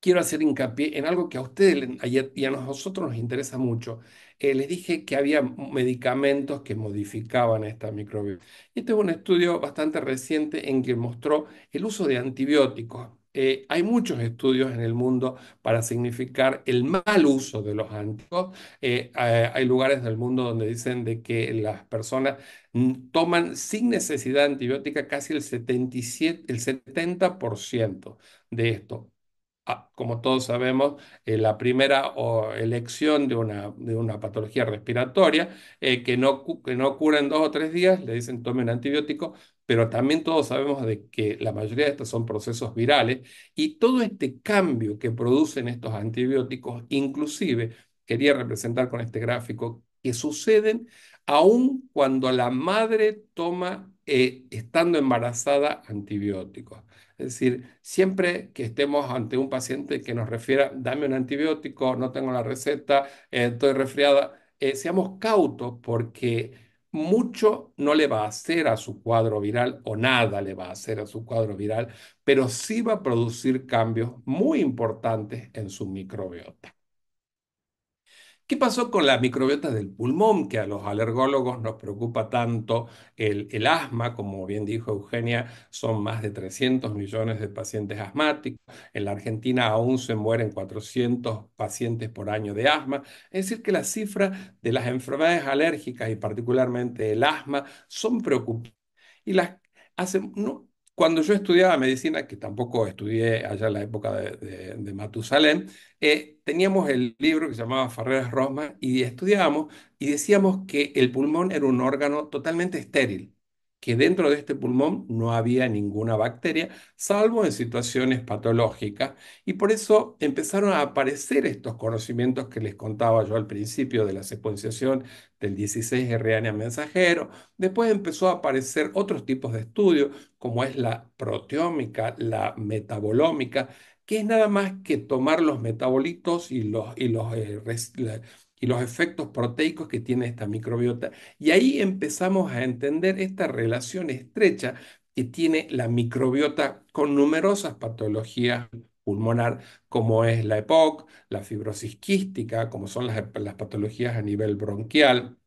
quiero hacer hincapié en algo que a ustedes y a nosotros nos interesa mucho. Eh, les dije que había medicamentos que modificaban esta microbiota. Este es un estudio bastante reciente en que mostró el uso de antibióticos eh, hay muchos estudios en el mundo para significar el mal uso de los antibióticos. Eh, eh, hay lugares del mundo donde dicen de que las personas mm, toman sin necesidad antibiótica casi el, 77, el 70% de esto. Ah, como todos sabemos, eh, la primera elección de una, de una, patología respiratoria eh, que, no, que cura en dos o tres días, le dicen tome un antibiótico, pero también todos sabemos de que la mayoría de estos son procesos virales y todo este cambio que producen estos antibióticos, inclusive, quería representar con este gráfico, que suceden aún cuando la madre toma, eh, estando embarazada, antibióticos. Es decir, siempre que estemos ante un paciente que nos refiera, dame un antibiótico, no tengo la receta, eh, estoy resfriada, eh, seamos cautos porque mucho no le va a hacer a su cuadro viral o nada le va a hacer a su cuadro viral, pero sí va a producir cambios muy importantes en su microbiota. ¿Qué pasó con la microbiota del pulmón, que a los alergólogos nos preocupa tanto el, asma? Como bien dijo Eugenia, son más de 300 millones de pacientes asmáticos. En la Argentina aún se mueren 400 pacientes por año de asma. Es decir, que la cifra de las enfermedades alérgicas y particularmente el asma son preocupantes. Y las hacen, no, cuando yo estudiaba medicina, que tampoco estudié allá en la época de, de, Matusalén, eh, teníamos el libro que se llamaba Farreras rosman y estudiábamos y decíamos que el pulmón era un órgano totalmente estéril que dentro de este pulmón no había ninguna bacteria, salvo en situaciones patológicas. Y por eso empezaron a aparecer estos conocimientos que les contaba yo al principio de la secuenciación del 16RNA mensajero. Después empezó a aparecer otros tipos de estudios, como es la proteómica, la metabolómica, que es nada más que tomar los metabolitos y los, y los, eh, y los efectos proteicos que tiene esta microbiota. Y ahí empezamos a entender esta relación estrecha que tiene la microbiota con numerosas patologías pulmonar, como es la EPOC, la fibrosis quística, como son las, las patologías a nivel bronquial,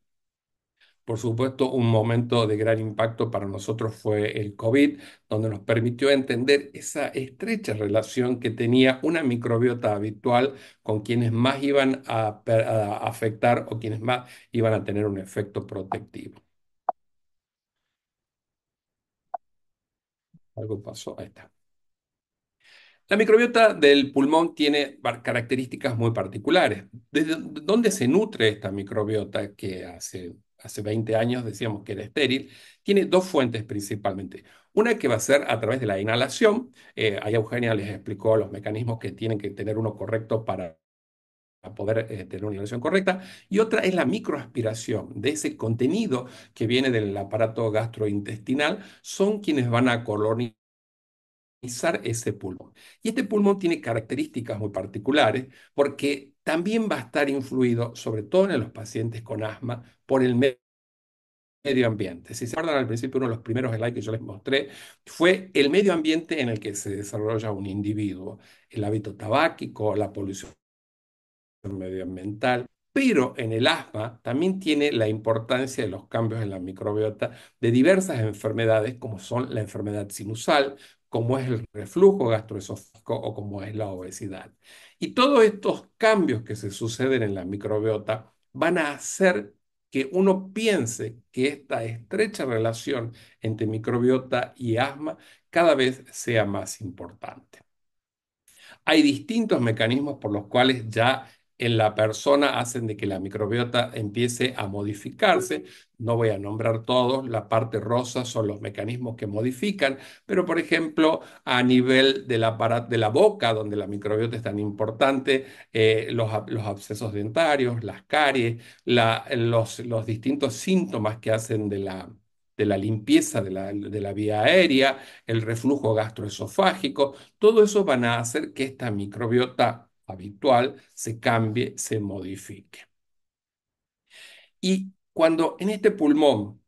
por supuesto, un momento de gran impacto para nosotros fue el COVID, donde nos permitió entender esa estrecha relación que tenía una microbiota habitual con quienes más iban a, afectar o quienes más iban a tener un efecto protectivo. Algo pasó, ahí está. La microbiota del pulmón tiene características muy particulares. ¿Desde dónde se nutre esta microbiota que hace hace 20 años decíamos que era estéril, tiene dos fuentes principalmente. Una que va a ser a través de la inhalación. Eh, ahí Eugenia les explicó los mecanismos que tienen que tener uno correcto para poder eh, tener una inhalación correcta, y otra es la microaspiración de ese contenido que viene del aparato gastrointestinal, son quienes van a colonizar ese pulmón. Y este pulmón tiene características muy particulares porque también va a estar influido, sobre todo en los pacientes con asma, por el medio ambiente. Si se acuerdan al principio, uno de los primeros slides que yo les mostré fue el medio ambiente en el que se desarrolla un individuo, el hábito tabáquico, la polución medioambiental. Pero en el asma también tiene la importancia de los cambios en la microbiota de diversas enfermedades como son la enfermedad sinusal, como es el reflujo gastroesofágico o como es la obesidad. Y todos estos cambios que se suceden en la microbiota van a hacer que uno piense que esta estrecha relación entre microbiota y asma cada vez sea más importante. Hay distintos mecanismos por los cuales ya en la persona hacen de que la microbiota empiece a modificarse. No voy a nombrar todos, la parte rosa son los mecanismos que modifican, pero por ejemplo, a nivel de la, boca, donde la microbiota es tan importante, eh, los, abscesos dentarios, las caries, los, distintos síntomas que hacen de la, limpieza de la, de la, vía aérea, el reflujo gastroesofágico, todo eso van a hacer que esta microbiota habitual se cambie, se modifique. Y cuando en este pulmón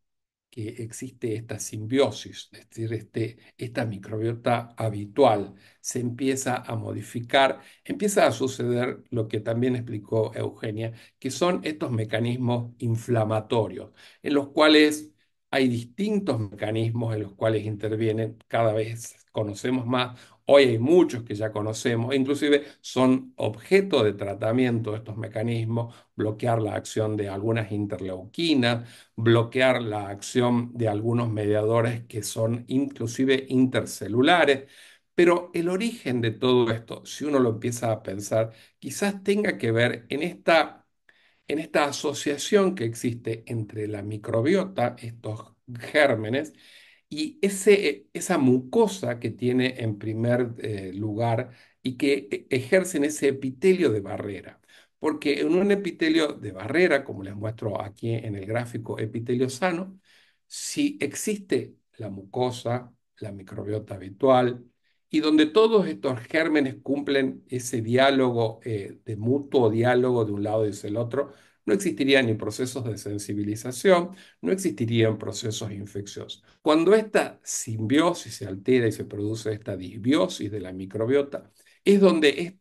que existe esta simbiosis, es decir, este, esta microbiota habitual se empieza a modificar, empieza a suceder lo que también explicó Eugenia, que son estos mecanismos inflamatorios, en los cuales hay distintos mecanismos en los cuales intervienen, cada vez conocemos más Hoy hay muchos que ya conocemos, e inclusive son objeto de tratamiento estos mecanismos, bloquear la acción de algunas interleuquinas, bloquear la acción de algunos mediadores que son inclusive intercelulares. Pero el origen de todo esto, si uno lo empieza a pensar, quizás tenga que ver en esta, en esta asociación que existe entre la microbiota, estos gérmenes, y e, esa mucosa que tiene en primer eh, lugar y que e, ejercen ese epitelio de barrera. Porque en un epitelio de barrera, como les muestro aquí en el gráfico epitelio sano, si existe la mucosa, la microbiota habitual, y donde todos estos gérmenes cumplen ese diálogo eh, de mutuo diálogo de un lado y del otro, no existirían ni procesos de sensibilización, no existirían procesos infecciosos. Cuando esta simbiosis se altera y se produce esta disbiosis de la microbiota, es donde e,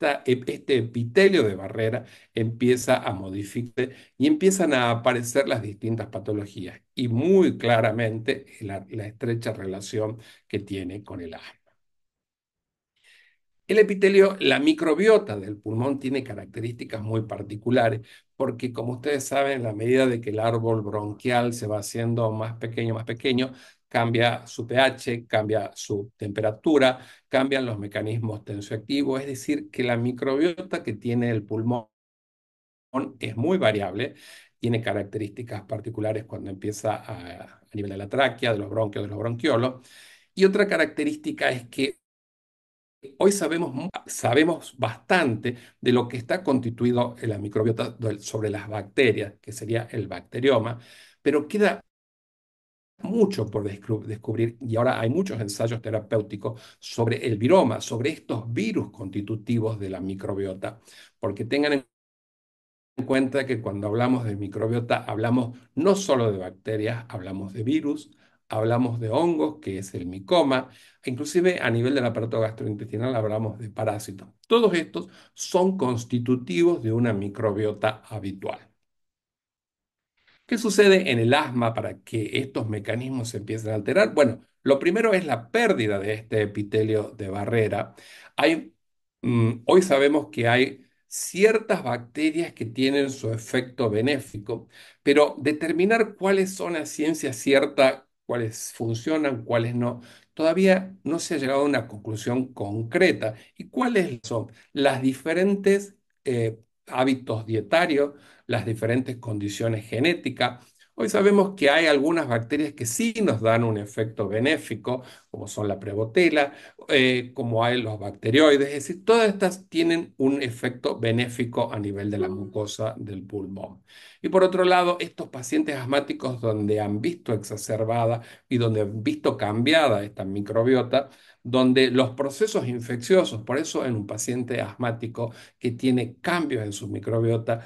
este epitelio de barrera empieza a modificarse y empiezan a aparecer las distintas patologías y muy claramente la, estrecha relación que tiene con el asma. El epitelio, la microbiota del pulmón tiene características muy particulares, porque como ustedes saben, a la medida de que el árbol bronquial se va haciendo más pequeño, más pequeño, cambia su pH, cambia su temperatura, cambian los mecanismos tensioactivos, es decir, que la microbiota que tiene el pulmón es muy variable, tiene características particulares cuando empieza a, a nivel de la tráquea, de los bronquios, de los bronquiolos. Y otra característica es que hoy ah, sabemos, bastante de lo que está constituido en la microbiota sobre las bacterias, que sería el bacterioma, pero queda mucho por descubrir y ahora hay muchos ensayos terapéuticos sobre el viroma, sobre estos virus constitutivos de la microbiota, porque tengan en cuenta que cuando hablamos de microbiota hablamos no solo de bacterias, hablamos de virus, Hablamos de hongos, que es el micoma, inclusive a nivel del aparato gastrointestinal hablamos de parásitos. Todos estos son constitutivos de una microbiota habitual. ¿Qué sucede en el asma para que estos mecanismos se empiecen a alterar? Bueno, lo primero es la pérdida de este epitelio de barrera. Hay, mm, hoy sabemos que hay ciertas bacterias que tienen su efecto benéfico, pero determinar cuáles son a ciencia cierta cuáles funcionan, cuáles no. Todavía no se ha llegado a una conclusión concreta. ¿Y cuáles son las diferentes eh, hábitos dietarios, las diferentes condiciones genéticas, Hoy sabemos que hay algunas bacterias que sí nos dan un efecto benéfico, como son la prebotela, eh, como hay los bacterioides, es decir, todas estas tienen un efecto benéfico a nivel de la mm. mucosa del pulmón. Y por otro lado, estos pacientes asmáticos donde han visto exacerbada y donde han visto cambiada esta microbiota, donde los procesos infecciosos, por eso en un paciente asmático que tiene cambios en su microbiota,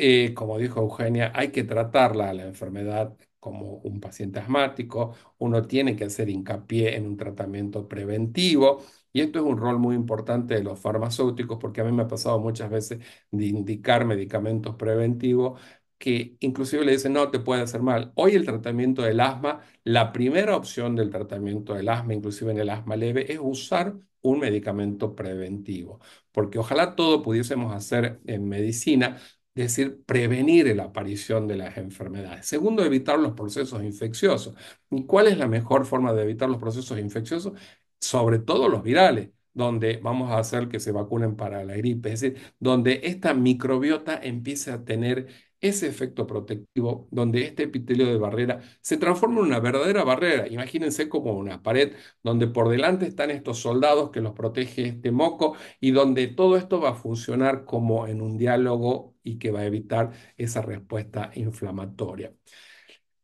eh, como dijo Eugenia, hay que tratarla la enfermedad como un paciente asmático, uno tiene que hacer hincapié en un tratamiento preventivo y esto es un rol muy importante de los farmacéuticos porque a mí me ha pasado muchas veces de indicar medicamentos preventivos que inclusive le dicen, no, te puede hacer mal. Hoy el tratamiento del asma, la primera opción del tratamiento del asma, inclusive en el asma leve, es usar un medicamento preventivo, porque ojalá todo pudiésemos hacer en medicina es decir, prevenir la aparición de las enfermedades. Segundo, evitar los procesos infecciosos. ¿Y cuál es la mejor forma de evitar los procesos infecciosos? Sobre todo los virales, donde vamos a hacer que se vacunen para la gripe, es decir, donde esta microbiota empiece a tener ese efecto protectivo, donde este epitelio de barrera se transforma en una verdadera barrera. Imagínense como una pared donde por delante están estos soldados que los protege este moco y donde todo esto va a funcionar como en un diálogo y que va a evitar esa respuesta inflamatoria.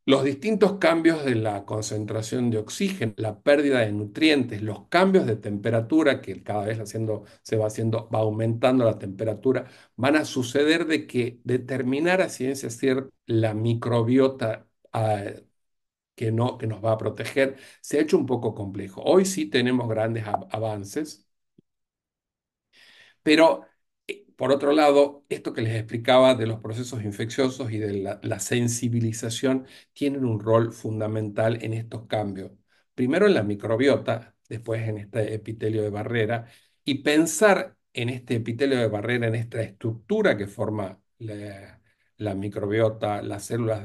Los distintos cambios de la concentración de oxígeno, la pérdida de nutrientes, los cambios de temperatura, que cada vez haciendo, se va haciendo, va aumentando la temperatura, van a suceder de que determinar a ciencia cierta la microbiota ah, que, no, que nos va a proteger se ha hecho un poco complejo. Hoy sí tenemos grandes avances, pero por otro lado, esto que les explicaba de los procesos infecciosos y de la, sensibilización tienen un rol fundamental en estos cambios. Primero en la microbiota, después en este epitelio de barrera, y pensar en este epitelio de barrera, en esta estructura que forma la, microbiota, las células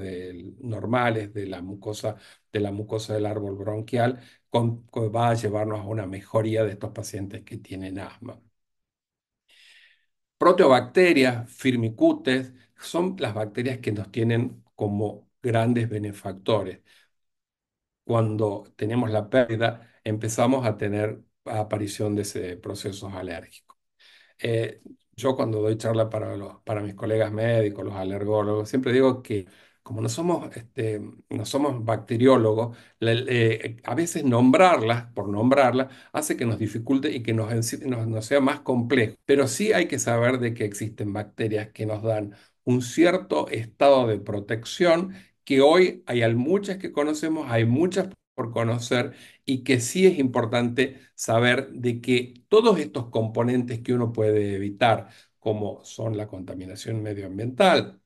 normales de la, mucosa, de la mucosa del árbol bronquial, va a llevarnos a una mejoría de estos pacientes que tienen asma. Proteobacterias, firmicutes, son las bacterias que nos tienen como grandes benefactores. Cuando tenemos la pérdida, empezamos a tener aparición de ese procesos alérgicos. Eh, yo cuando doy charla para, los, para mis colegas médicos, los alergólogos, siempre digo que como no somos, este, no somos bacteriólogos, eh, a veces nombrarlas, por nombrarlas, hace que nos dificulte y que nos, nos sea más complejo. Pero sí hay que saber de que existen bacterias que nos dan un cierto estado de protección que hoy hay muchas que conocemos, hay muchas por conocer y que sí es importante saber de que todos estos componentes que uno puede evitar, como son la contaminación medioambiental,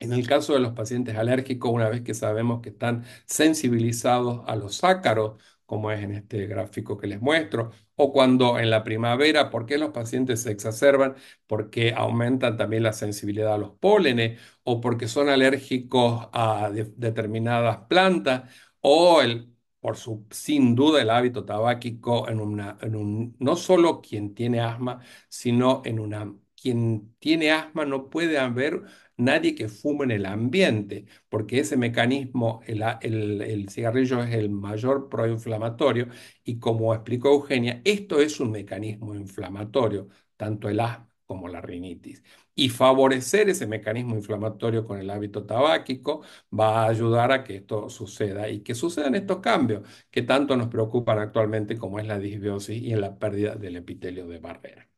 en el caso de los pacientes alérgicos, una vez que sabemos que están sensibilizados a los ácaros, como es en este gráfico que les muestro, o cuando en la primavera, ¿por qué los pacientes se exacerban? Porque aumentan también la sensibilidad a los pólenes o porque son alérgicos a determinadas plantas o el, por su, sin duda el hábito tabáquico en, una, no solo quien tiene asma, sino en una quien tiene asma no puede haber nadie que fume en el ambiente, porque ese mecanismo, el, cigarrillo es el mayor proinflamatorio y como explicó Eugenia, esto es un mecanismo inflamatorio, tanto el asma como la rinitis. Y favorecer ese mecanismo inflamatorio con el hábito tabáquico va a ayudar a que esto suceda y que sucedan estos cambios que tanto nos preocupan actualmente como es la disbiosis y la pérdida del epitelio de barrera.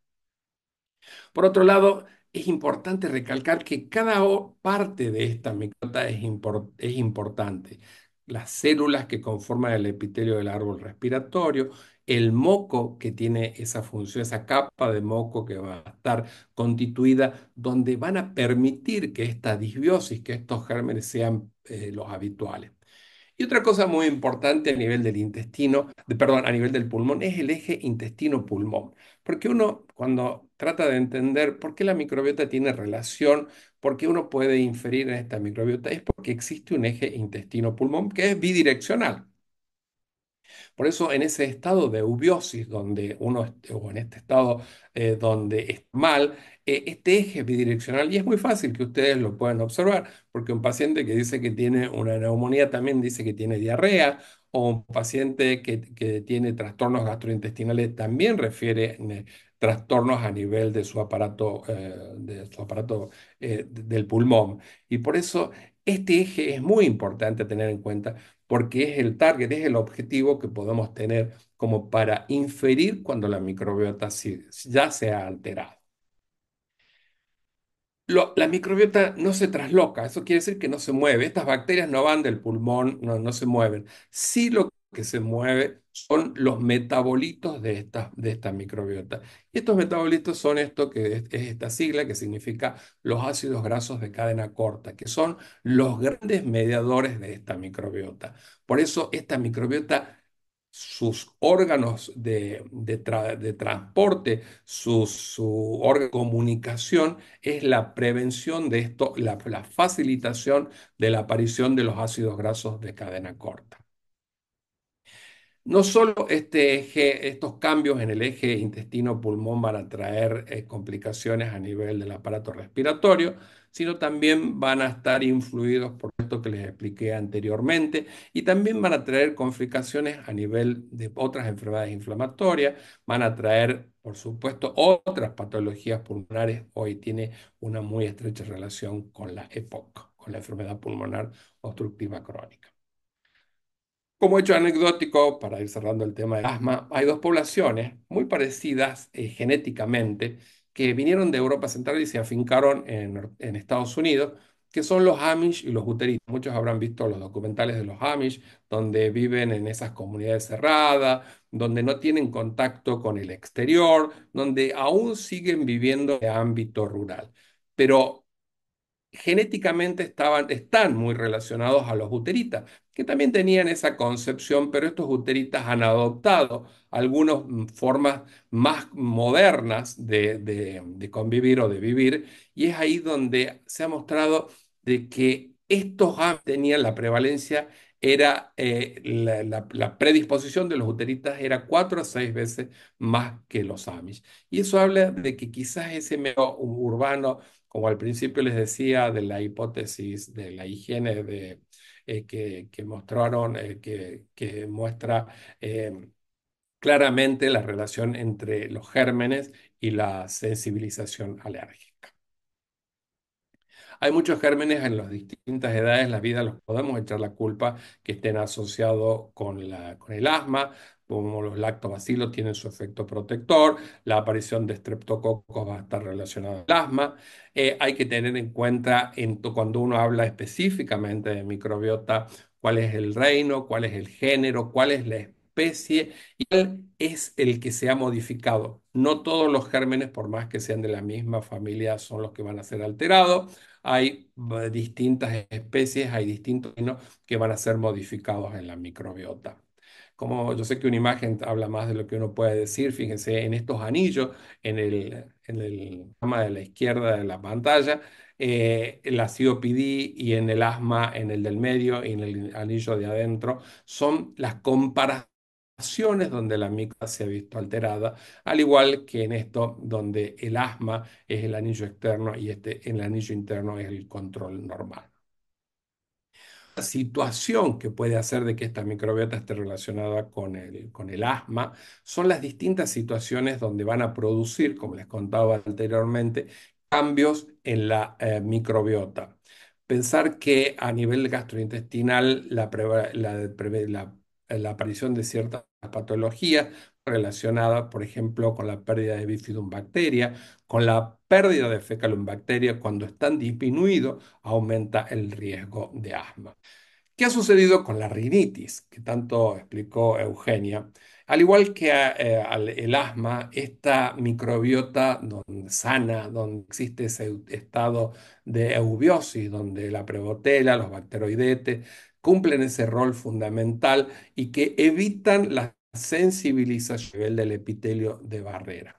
Por otro lado, es importante recalcar que cada parte de esta microta es, importante. Las células que conforman el epitelio del árbol respiratorio, el moco que tiene esa función, esa capa de moco que va a estar constituida, donde van a permitir que esta disbiosis, que estos gérmenes sean eh, los habituales. Y otra cosa muy importante a nivel del intestino, perdón, a nivel del pulmón, es el eje intestino-pulmón. Porque uno, cuando trata de entender por qué la microbiota tiene relación, por qué uno puede inferir en esta microbiota, es porque existe un eje intestino-pulmón que es bidireccional. Por eso en ese estado de ubiosis donde uno, o en este estado eh, donde es mal, eh, este eje es bidireccional, y es muy fácil que ustedes lo puedan observar, porque un paciente que dice que tiene una neumonía también dice que tiene diarrea, o un paciente que, tiene trastornos gastrointestinales también refiere eh, trastornos a nivel de su aparato, eh, de su aparato eh, del pulmón. Y por eso este eje es muy importante tener en cuenta porque es el target, es el objetivo que podemos tener como para inferir cuando la microbiota ya se ha alterado la microbiota no se trasloca, eso quiere decir que no se mueve, estas bacterias no van del pulmón, no, se mueven. Sí lo que se mueve son los metabolitos de esta, de esta microbiota. Y estos metabolitos son esto que es, esta sigla que significa los ácidos grasos de cadena corta, que son los grandes mediadores de esta microbiota. Por eso esta microbiota sus órganos de, transporte, su, órgano de comunicación, es la prevención de esto, la facilitación de la aparición de los ácidos grasos de cadena corta. No solo este estos cambios en el eje intestino-pulmón van a traer eh, complicaciones a nivel del aparato respiratorio, sino también van a estar influidos por esto que les expliqué anteriormente y también van a traer complicaciones a nivel de otras enfermedades inflamatorias, van a traer, por supuesto, otras patologías pulmonares. Hoy tiene una muy estrecha relación con la EPOC, con la enfermedad pulmonar obstructiva crónica. Como hecho anecdótico, para ir cerrando el tema del asma, hay dos poblaciones muy parecidas eh, genéticamente que vinieron de Europa Central y se afincaron en, Estados Unidos, que son los Amish y los Hutterites. Muchos habrán visto los documentales de los Amish, donde viven en esas comunidades cerradas, donde no tienen contacto con el exterior, donde aún siguen viviendo en ámbito rural. Pero genéticamente estaban, están muy relacionados a los uteritas, que también tenían esa concepción, pero estos uteritas han adoptado algunas formas más modernas de, convivir o de vivir, y es ahí donde se ha mostrado de que estos tenían la prevalencia, era eh, la, predisposición de los uteritas era cuatro a seis veces más que los amish. Y eso habla de que quizás ese medio urbano como al principio les decía, de la hipótesis de la higiene de, eh, que, mostraron, eh, que, muestra eh, claramente la relación entre los gérmenes y la sensibilización alérgica. Hay muchos gérmenes en las distintas edades, de la vida los podemos echar la culpa que estén asociados con el asma, como los lactobacilos tienen su efecto protector, la aparición de streptococos va a estar relacionada al asma. Eh, hay que tener en cuenta cuando uno habla específicamente de microbiota, cuál es el reino, cuál es el género, cuál es la especie y cuál es el que se ha modificado. No todos los gérmenes, por más que sean de la misma familia, son los que van a ser alterados. Hay eh, distintas especies, hay distintos reinos que van a ser modificados en la microbiota como yo sé que una imagen habla más de lo que uno puede decir, fíjense en estos anillos, en el, en el de la izquierda de la pantalla, eh, el la COPD y en el asma, en el del medio y en el anillo de adentro, son las comparaciones donde la micra se ha visto alterada, al igual que en esto donde el asma es el anillo externo y este, el anillo interno es el control normal situación que puede hacer de que esta microbiota esté relacionada con el, asma son las distintas situaciones donde van a producir, como les contaba anteriormente, cambios en la eh, microbiota. Pensar que a nivel gastrointestinal la aparición de ciertas patologías relacionada, por ejemplo, con la pérdida de bacteria con la pérdida de bacteria, cuando están disminuidos, aumenta el riesgo de asma. ¿Qué ha sucedido con la rinitis, que tanto explicó Eugenia? Al igual que eh, el asma, esta microbiota donde sana, donde existe ese estado de eubiosis, donde la prebotela, los bacteroidetes, cumplen ese rol fundamental y que evitan las sensibiliza a nivel del epitelio de barrera.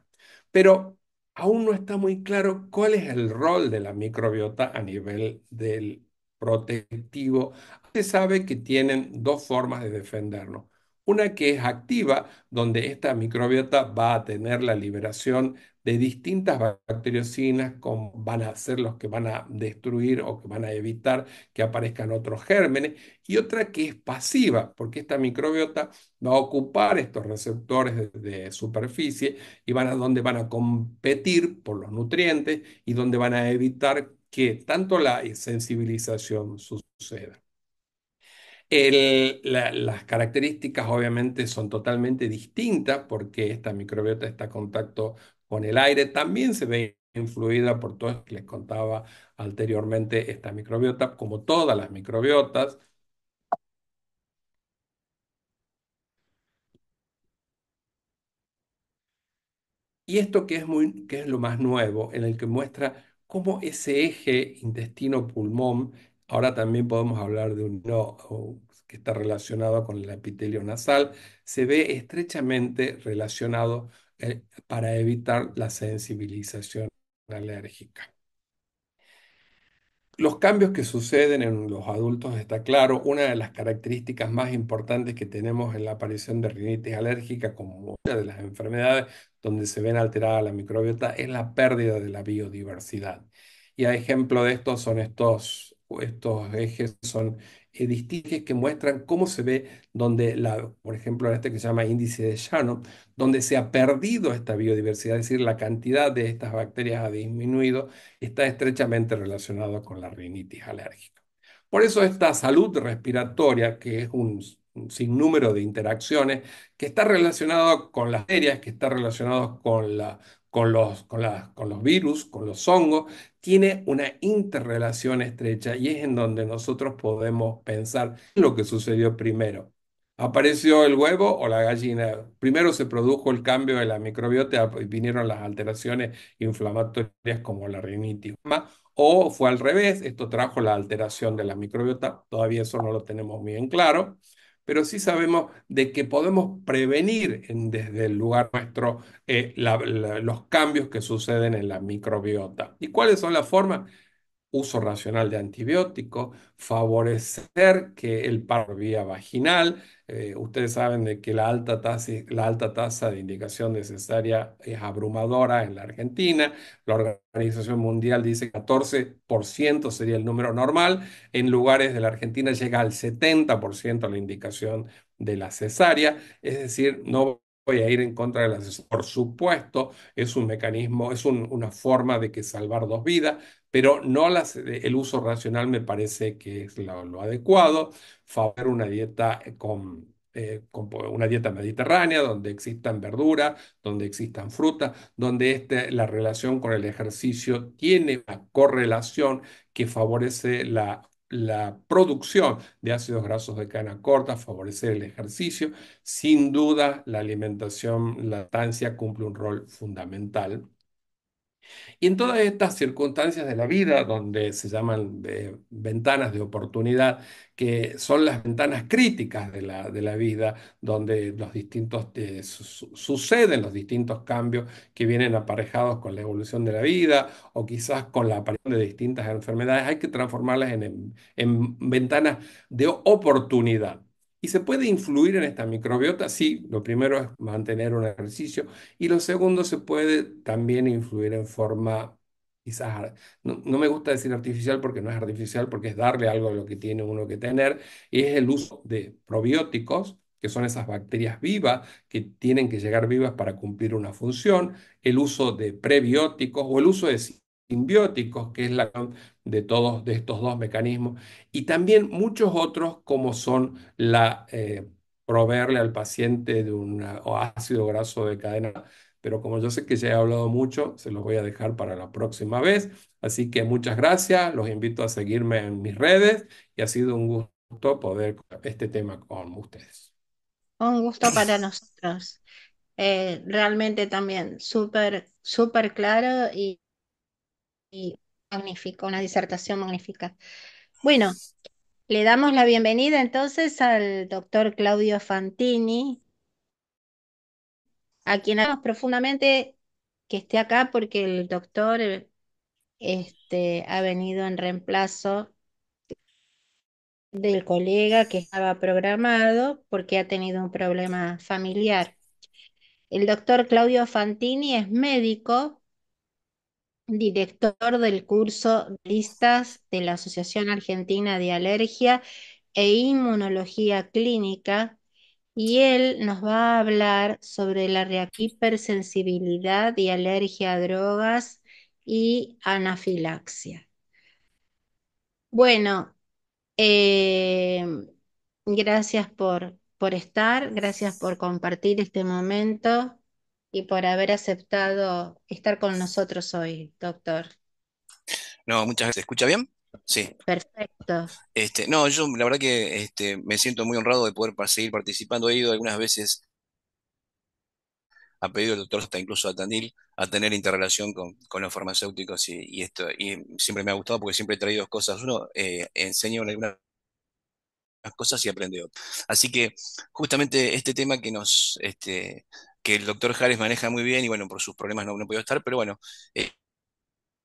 Pero aún no está muy claro cuál es el rol de la microbiota a nivel del protectivo. Se sabe que tienen dos formas de defendernos. Una que es activa, donde esta microbiota va a tener la liberación de distintas bacteriocinas, como van a ser los que van a destruir o que van a evitar que aparezcan otros gérmenes, y otra que es pasiva, porque esta microbiota va a ocupar estos receptores de, de superficie y van a donde van a competir por los nutrientes y donde van a evitar que tanto la sensibilización suceda las características obviamente son totalmente distintas porque esta microbiota está en contacto con el aire, también se ve influida por todo lo que les contaba anteriormente esta microbiota, como todas las microbiotas. Y esto que es, muy, que es lo más nuevo, en el que muestra cómo ese eje intestino-pulmón Ahora también podemos hablar de un no que está relacionado con el epitelio nasal. Se ve estrechamente relacionado eh, para evitar la sensibilización alérgica. Los cambios que suceden en los adultos está claro. Una de las características más importantes que tenemos en la aparición de rinitis alérgica, como muchas de las enfermedades donde se ven alterada la microbiota, es la pérdida de la biodiversidad. Y a ejemplo de esto son estos estos ejes son eh, distingues que muestran cómo se ve donde, la, por ejemplo, en este que se llama índice de llano, donde se ha perdido esta biodiversidad, es decir, la cantidad de estas bacterias ha disminuido, está estrechamente relacionado con la rinitis alérgica. Por eso esta salud respiratoria, que es un sinnúmero de interacciones que está relacionado con las bacterias, que está relacionado con la con los, virus, con los hongos, tiene una interrelación estrecha y es en donde nosotros podemos pensar lo que sucedió primero. ¿Apareció el huevo o la gallina? Primero se produjo el cambio de la microbiota y vinieron las alteraciones inflamatorias como la rinitis. O fue al revés, esto trajo la alteración de la microbiota, todavía eso no lo tenemos bien claro pero sí sabemos de que podemos prevenir desde el lugar nuestro eh, los cambios que suceden en la microbiota. ¿Y cuáles son las formas? uso racional de antibióticos, favorecer que el paro vía vaginal. Eh, ustedes saben de que la alta, tasa, la alta tasa de indicación necesaria es abrumadora en la Argentina. La Organización Mundial dice que 14% sería el número normal. En lugares de la Argentina llega al 70% la indicación de la cesárea. Es decir, no voy a ir en contra del asesor. Por supuesto, es un mecanismo, es una forma de que salvar dos vidas, pero no eh, el uso racional me parece que es lo, adecuado, favorecer una dieta con eh, una dieta mediterránea, donde existan verduras, donde existan frutas, donde este, la relación con el ejercicio tiene una correlación que favorece la la producción de ácidos grasos de cana corta, favorecer el ejercicio. Sin duda, la alimentación, la cumple un rol fundamental. Y en todas estas circunstancias de la vida, donde se llaman eh, ventanas de oportunidad, que son las ventanas críticas de la, vida, donde los distintos, eh, suceden los distintos cambios que vienen aparejados con la evolución de la vida o quizás con la aparición de distintas enfermedades, hay que transformarlas en ventanas de oportunidad. ¿Y se puede influir en esta microbiota? Sí, lo primero es mantener un ejercicio y lo segundo se puede también influir en forma quizás, no, me gusta decir artificial porque no es artificial, porque es darle algo a lo que tiene uno que tener, y es el uso de probióticos, que son esas bacterias vivas que tienen que llegar vivas para cumplir una función, el uso de prebióticos o el uso de simbióticos, que es la de todos de estos dos mecanismos, y también muchos otros como son la eh, proveerle al paciente de un ácido graso de cadena. Pero como yo sé que ya he hablado mucho, se los voy a dejar para la próxima vez. Así que muchas gracias, los invito a seguirme en mis redes y ha sido un gusto poder este tema con ustedes. Un gusto para nosotros. Eh, realmente también súper, súper claro y, magnífico, una disertación magnífica. Bueno, le damos la bienvenida entonces al doctor Claudio Fantini, a quien amamos profundamente que esté acá porque el doctor este, ha venido en reemplazo del colega que estaba programado porque ha tenido un problema familiar. El doctor Claudio Fantini es médico, director del curso Listas de la Asociación Argentina de Alergia e Inmunología Clínica, y él nos va a hablar sobre la hipersensibilidad y alergia a drogas y anafilaxia. Bueno, eh, gracias por, por estar, gracias por compartir este momento y por haber aceptado estar con nosotros hoy, doctor. No, muchas gracias. ¿Escucha bien? Sí. Perfecto. Este, no, yo la verdad que este, me siento muy honrado de poder seguir participando. He ido algunas veces a pedido el doctor hasta incluso a Tandil a tener interrelación con, los farmacéuticos y, esto. Y siempre me ha gustado porque siempre he traído cosas. Uno, eh, enseño algunas cosas y aprende Así que justamente este tema que nos este, que el doctor Jares maneja muy bien y bueno, por sus problemas no, no pudo estar, pero bueno, eh,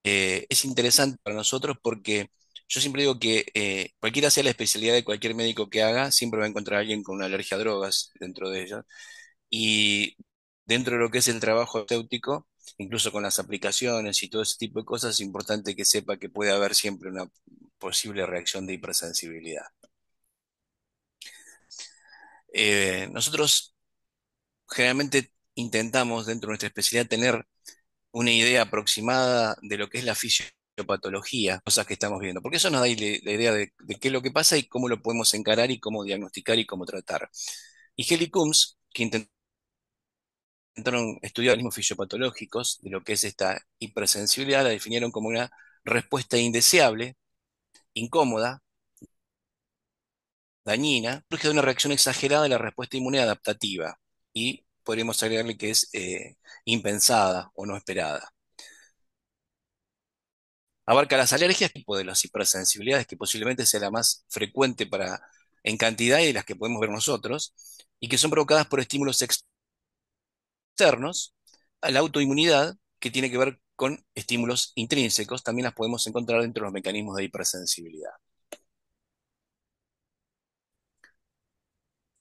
eh, es interesante para nosotros porque yo siempre digo que eh, cualquiera sea la especialidad de cualquier médico que haga, siempre va a encontrar a alguien con una alergia a drogas dentro de ella. Y dentro de lo que es el trabajo acéutico, incluso con las aplicaciones y todo ese tipo de cosas, es importante que sepa que puede haber siempre una posible reacción de hipersensibilidad. nosotros generalmente intentamos dentro de nuestra especialidad tener una idea aproximada de lo que es la fisiopatología, cosas que estamos viendo, porque eso nos da la idea de, qué es lo que pasa y cómo lo podemos encarar y cómo diagnosticar y cómo tratar. Y Heli que intentaron estudiar los fisiopatológicos de lo que es esta hipersensibilidad, la definieron como una respuesta indeseable, incómoda, dañina, surge de una reacción exagerada de la respuesta inmune adaptativa y podríamos agregarle que es eh, impensada o no esperada. Abarca las alergias, tipo de las hipersensibilidades, que posiblemente sea la más frecuente para, en cantidad y de las que podemos ver nosotros, y que son provocadas por estímulos externos, a la autoinmunidad, que tiene que ver con estímulos intrínsecos, también las podemos encontrar dentro de los mecanismos de hipersensibilidad.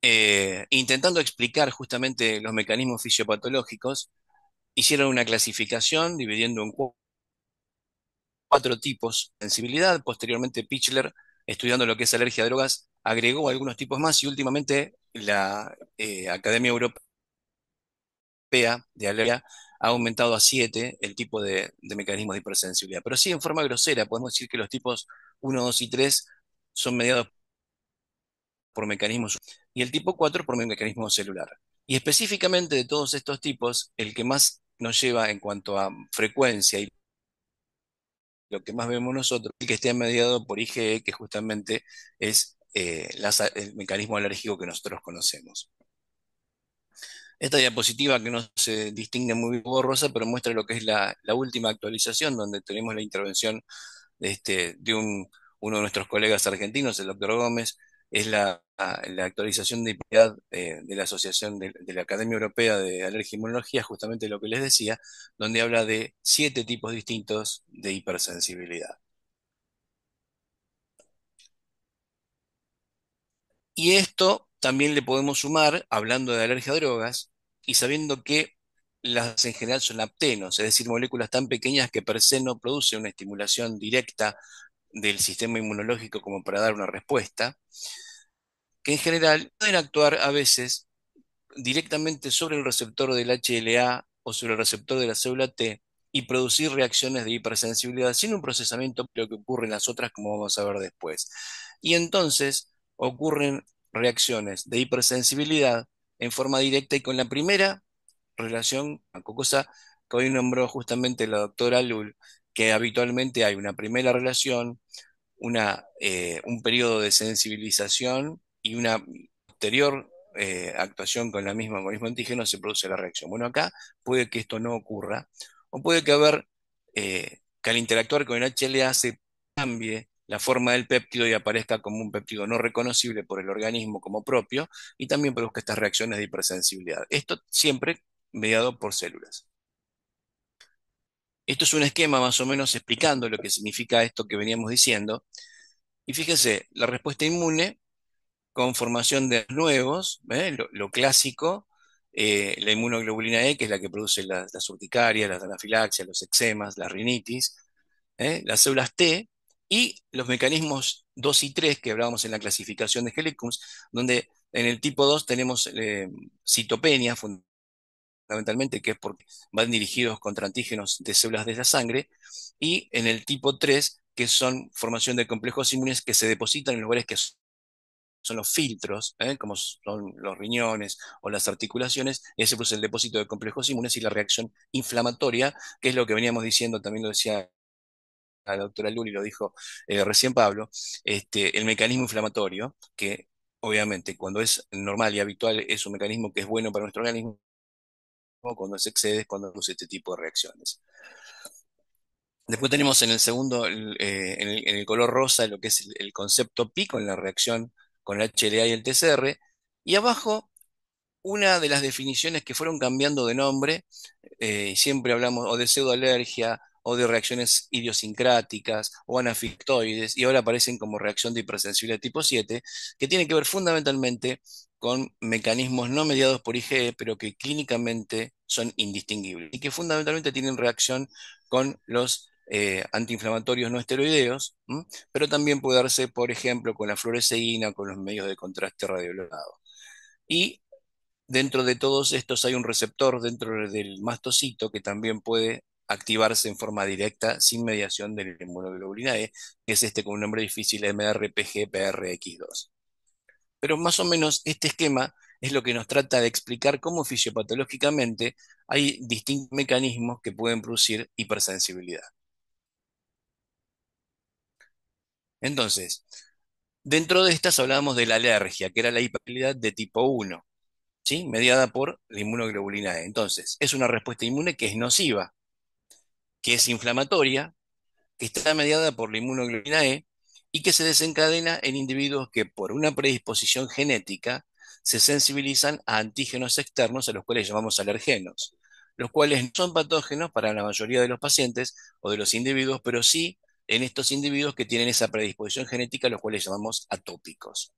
Eh, intentando explicar justamente los mecanismos fisiopatológicos, hicieron una clasificación dividiendo en cuatro tipos de sensibilidad. Posteriormente, Pichler, estudiando lo que es alergia a drogas, agregó algunos tipos más y últimamente la eh, Academia Europea de Alergia ha aumentado a siete el tipo de, de, mecanismos de hipersensibilidad. Pero sí, en forma grosera, podemos decir que los tipos 1, 2 y 3 son mediados por mecanismos y el tipo 4 por mi mecanismo celular. Y específicamente de todos estos tipos, el que más nos lleva en cuanto a frecuencia y lo que más vemos nosotros, el que esté mediado por IgE, que justamente es eh, el mecanismo alérgico que nosotros conocemos. Esta diapositiva que no se distingue muy borrosa, pero muestra lo que es la, última actualización, donde tenemos la intervención de, este, de uno de nuestros colegas argentinos, el doctor Gómez, es ah, la, actualización de eh, de la Asociación de, la Academia Europea de Alergia y Inmunología, justamente lo que les decía, donde habla de siete tipos distintos de hipersensibilidad. Y esto también le podemos sumar, hablando de alergia a drogas, y sabiendo que las en general son aptenos, es decir, moléculas tan pequeñas que per se no produce una estimulación directa del sistema inmunológico como para dar una respuesta, que en general pueden actuar a veces directamente sobre el receptor del HLA o sobre el receptor de la célula T y producir reacciones de hipersensibilidad sin un procesamiento lo que ocurre en las otras como vamos a ver después. Y entonces ocurren reacciones de hipersensibilidad en forma directa y con la primera relación, cosa que hoy nombró justamente la doctora Lul, que habitualmente hay una primera relación, eh, un periodo de sensibilización y una posterior eh, actuación con, la misma, el mismo antígeno se produce la reacción. Bueno, acá puede que esto no ocurra, o puede que haber, eh, que al interactuar con el HLA se cambie la forma del péptido y aparezca como un péptido no reconocible por el organismo como propio, y también produzca estas reacciones de hipersensibilidad. Esto siempre mediado por células. Esto es un esquema más o menos explicando lo que significa esto que veníamos diciendo. Y fíjense, la respuesta inmune con formación de nuevos, ¿eh? lo, clásico, eh, la inmunoglobulina E, que es la que produce las, urticarias, las anafilaxias, los eczemas, la rinitis, ¿eh? las células T y los mecanismos 2 y 3 que hablábamos en la clasificación de Helicums, donde en el tipo 2 tenemos citopenia, fundamental fundamentalmente, que es porque van dirigidos contra antígenos de células de la sangre, y en el tipo 3, que son formación de complejos inmunes que se depositan en lugares que son los filtros, ¿eh? como son los riñones o las articulaciones, ese produce el depósito de complejos inmunes y la reacción inflamatoria, que es lo que veníamos diciendo, también lo decía la doctora Luli, lo dijo eh, recién Pablo, este, el mecanismo inflamatorio, que obviamente cuando es normal y habitual es un mecanismo que es bueno para nuestro organismo, cuando se excede, cuando produce este tipo de reacciones. Después tenemos en el segundo, eh, en, el, color rosa, lo que es el, concepto pico en la reacción con la HLA y el TCR. Y abajo, una de las definiciones que fueron cambiando de nombre, eh, siempre hablamos o de pseudoalergia o de reacciones idiosincráticas o anafictoides, y ahora aparecen como reacción de hipersensibilidad tipo 7, que tiene que ver fundamentalmente con mecanismos no mediados por IgE, pero que clínicamente son indistinguibles y que fundamentalmente tienen reacción con los eh, antiinflamatorios no esteroideos, pero también puede darse, por ejemplo, con la fluoresceína, con los medios de contraste radiológico. Y dentro de todos estos hay un receptor dentro del mastocito que también puede activarse en forma directa sin mediación de la inmunoglobulina E, que es este con un nombre difícil, MRPG-PRX2. Pero más o menos este esquema es lo que nos trata de explicar cómo fisiopatológicamente hay distintos mecanismos que pueden producir hipersensibilidad. Entonces, dentro de estas hablábamos de la alergia, que era la hipersensibilidad de tipo 1, ¿sí? mediada por la inmunoglobulina E. Entonces, es una respuesta inmune que es nociva, que es inflamatoria, que está mediada por la inmunoglobulina E y que se desencadena en individuos que por una predisposición genética se sensibilizan a antígenos externos a los cuales llamamos alergenos, los cuales no son patógenos para la mayoría de los pacientes o de los individuos, pero sí en estos individuos que tienen esa predisposición genética, los cuales llamamos atópicos.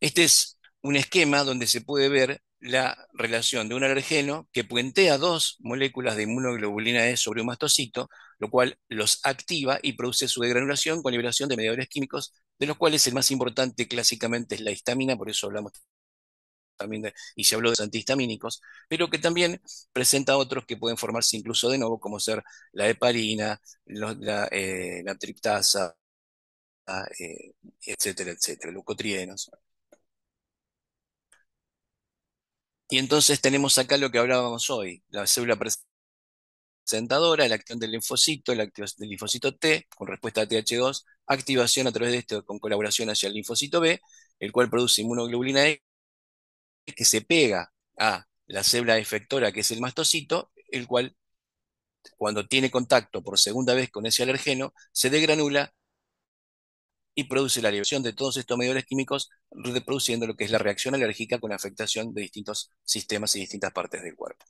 Este es un esquema donde se puede ver la relación de un alergeno que puentea dos moléculas de inmunoglobulina E sobre un mastocito, lo cual los activa y produce su degranulación con liberación de mediadores químicos, de los cuales el más importante clásicamente es la histamina, por eso hablamos también de, y se habló de los antihistamínicos, pero que también presenta otros que pueden formarse incluso de nuevo, como ser la heparina, eh, la, triptasa, ah, eh, etcétera, etcétera, leucotrienos. Y entonces tenemos acá lo que hablábamos hoy, la célula presentadora, la acción del linfocito, el activación del linfocito T con respuesta a TH2, activación a través de esto con colaboración hacia el linfocito B, el cual produce inmunoglobulina E que se pega a la célula efectora que es el mastocito, el cual cuando tiene contacto por segunda vez con ese alergeno se degranula y produce la liberación de todos estos mediadores químicos, reproduciendo lo que es la reacción alérgica con la afectación de distintos sistemas y distintas partes del cuerpo.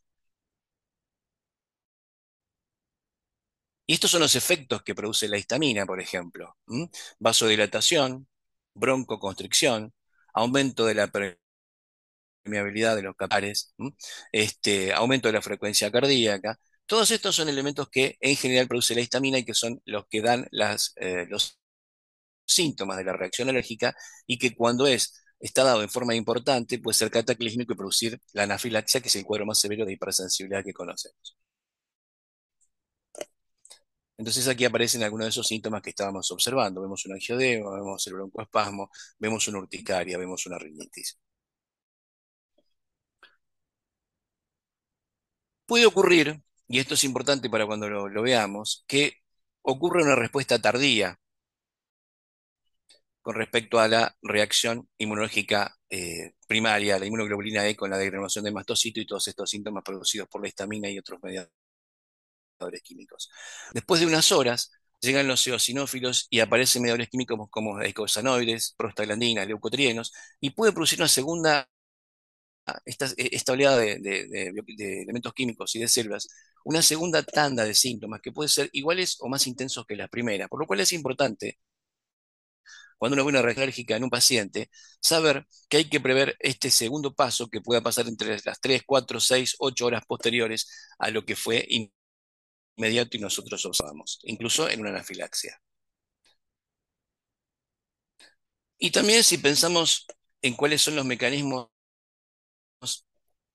Y estos son los efectos que produce la histamina, por ejemplo. Vasodilatación, broncoconstricción, aumento de la permeabilidad de los capilares, este, aumento de la frecuencia cardíaca. Todos estos son elementos que en general produce la histamina y que son los que dan las, eh, los síntomas de la reacción alérgica y que cuando está dado en forma importante puede ser cataclísmico y producir la anafilaxia, que es el cuadro más severo de hipersensibilidad que conocemos. Entonces aquí aparecen algunos de esos síntomas que estábamos observando. Vemos un angiodema, vemos el broncoespasmo, vemos una urticaria, vemos una rinitis. Puede ocurrir, y esto es importante para cuando lo veamos, que ocurre una respuesta tardía con respecto a la reacción inmunológica eh, primaria, la inmunoglobulina E con la degradación de mastocito y todos estos síntomas producidos por la histamina y otros mediadores químicos. Después de unas horas, llegan los eosinófilos y aparecen mediadores químicos como eicosanoides, prostaglandinas, leucotrienos, y puede producir una segunda, esta, oleada de, elementos químicos y de células, una segunda tanda de síntomas que puede ser iguales o más intensos que la primera, por lo cual es importante cuando uno ve una reacción alérgica en un paciente, saber que hay que prever este segundo paso que pueda pasar entre las 3, 4, 6, 8 horas posteriores a lo que fue inmediato y nosotros observamos, incluso en una anafilaxia. Y también si pensamos en cuáles son los mecanismos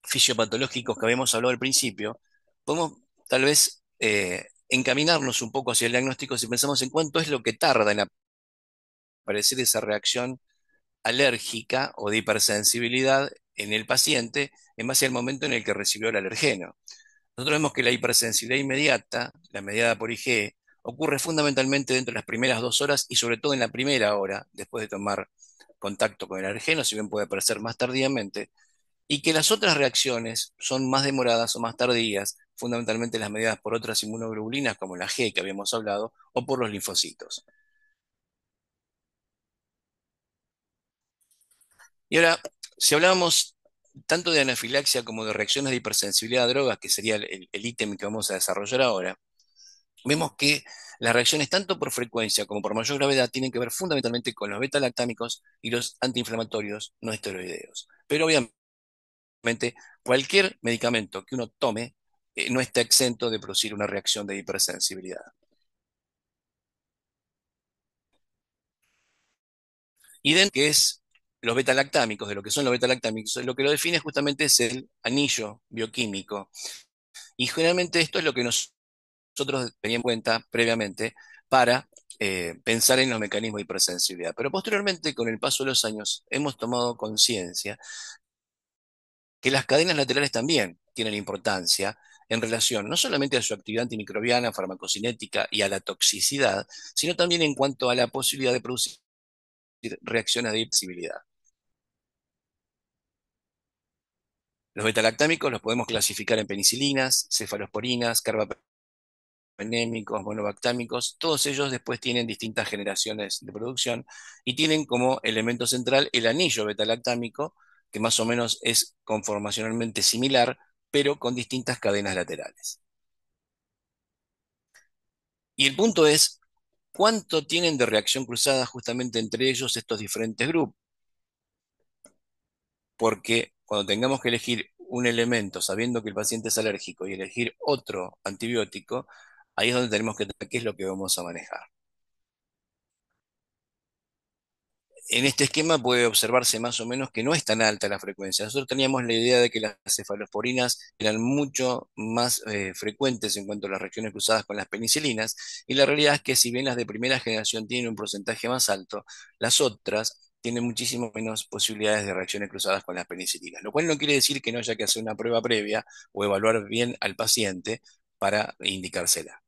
fisiopatológicos que habíamos hablado al principio, podemos tal vez eh, encaminarnos un poco hacia el diagnóstico si pensamos en cuánto es lo que tarda en la aparecer esa reacción alérgica o de hipersensibilidad en el paciente en base al momento en el que recibió el alergeno. Nosotros vemos que la hipersensibilidad inmediata, la mediada por IgE, ocurre fundamentalmente dentro de las primeras dos horas y sobre todo en la primera hora, después de tomar contacto con el alergeno, si bien puede aparecer más tardíamente, y que las otras reacciones son más demoradas o más tardías, fundamentalmente las mediadas por otras inmunoglobulinas como la G que habíamos hablado, o por los linfocitos. Y ahora, si hablábamos tanto de anafilaxia como de reacciones de hipersensibilidad a drogas, que sería el ítem que vamos a desarrollar ahora, vemos que las reacciones tanto por frecuencia como por mayor gravedad tienen que ver fundamentalmente con los beta-lactámicos y los antiinflamatorios no esteroideos. Pero obviamente cualquier medicamento que uno tome eh, no está exento de producir una reacción de hipersensibilidad. Y que es los beta-lactámicos, de lo que son los beta-lactámicos, lo que lo define justamente es el anillo bioquímico. Y generalmente esto es lo que nosotros teníamos en cuenta previamente para eh, pensar en los mecanismos de hipersensibilidad. Pero posteriormente, con el paso de los años, hemos tomado conciencia que las cadenas laterales también tienen importancia en relación no solamente a su actividad antimicrobiana, farmacocinética y a la toxicidad, sino también en cuanto a la posibilidad de producir reacciones de hipersensibilidad. Los betalactámicos los podemos clasificar en penicilinas, cefalosporinas, carbapenémicos, monobactámicos. Todos ellos después tienen distintas generaciones de producción y tienen como elemento central el anillo betalactámico, que más o menos es conformacionalmente similar, pero con distintas cadenas laterales. Y el punto es, ¿cuánto tienen de reacción cruzada justamente entre ellos estos diferentes grupos? Porque cuando tengamos que elegir un elemento sabiendo que el paciente es alérgico y elegir otro antibiótico, ahí es donde tenemos que ver qué es lo que vamos a manejar. En este esquema puede observarse más o menos que no es tan alta la frecuencia. Nosotros teníamos la idea de que las cefalosporinas eran mucho más eh, frecuentes en cuanto a las regiones cruzadas con las penicilinas, y la realidad es que si bien las de primera generación tienen un porcentaje más alto, las otras tiene muchísimo menos posibilidades de reacciones cruzadas con las penicilinas, lo cual no quiere decir que no haya que hacer una prueba previa o evaluar bien al paciente para indicársela.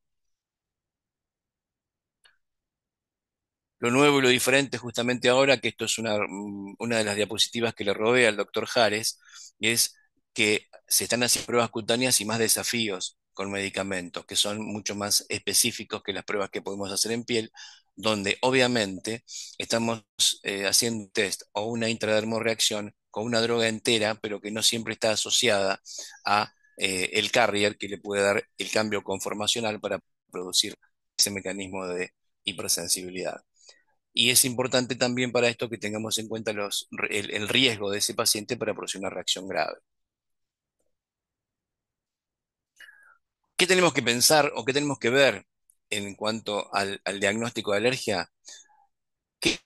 Lo nuevo y lo diferente justamente ahora, que esto es una, mm, una de las diapositivas que le robé al doctor Jares, es que se están haciendo pruebas cutáneas y más desafíos con medicamentos, que son mucho más específicos que las pruebas que podemos hacer en piel, donde obviamente estamos eh, haciendo un test o una intradermoreacción con una droga entera, pero que no siempre está asociada a eh, el carrier que le puede dar el cambio conformacional para producir ese mecanismo de hipersensibilidad. Y es importante también para esto que tengamos en cuenta el riesgo de ese paciente para producir una reacción grave. ¿Qué tenemos que pensar o qué tenemos que ver en cuanto al, diagnóstico de alergia, ¿qué,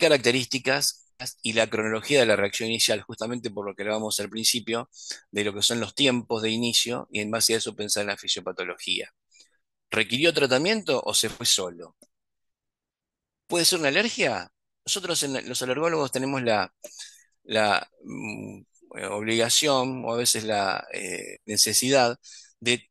características y la cronología de la reacción inicial, justamente por lo que hablábamos al principio, de lo que son los tiempos de inicio y en base a eso pensar en la fisiopatología. ¿Requirió tratamiento o se fue solo? ¿Puede ser una alergia? Nosotros los alergólogos tenemos la, mm, obligación o a veces la eh, necesidad de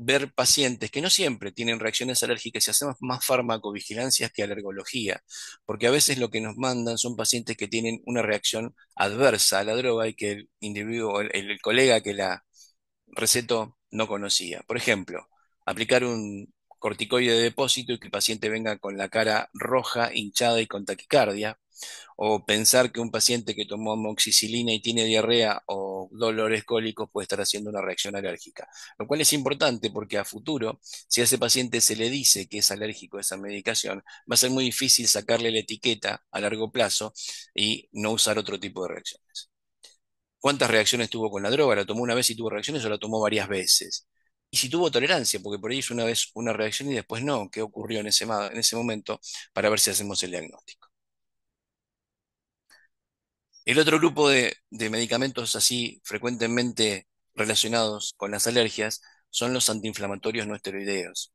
ver pacientes que no siempre tienen reacciones alérgicas y hacemos más farmacovigilancias que alergología, porque a veces lo que nos mandan son pacientes que tienen una reacción adversa a la droga y que el individuo, el, el colega que la recetó no conocía. Por ejemplo, aplicar un corticoide de depósito y que el paciente venga con la cara roja, hinchada y con taquicardia, o pensar que un paciente que tomó amoxicilina y tiene diarrea o dolores cólicos puede estar haciendo una reacción alérgica, lo cual es importante porque a futuro, si a ese paciente se le dice que es alérgico a esa medicación, va a ser muy difícil sacarle la etiqueta a largo plazo y no usar otro tipo de reacciones. ¿Cuántas reacciones tuvo con la droga? ¿La tomó una vez y tuvo reacciones o la tomó varias veces? y si tuvo tolerancia, porque por ahí es una vez una reacción y después no, qué ocurrió en en ese momento para ver si hacemos el diagnóstico. El otro grupo de, medicamentos así frecuentemente relacionados con las alergias son los antiinflamatorios no esteroideos,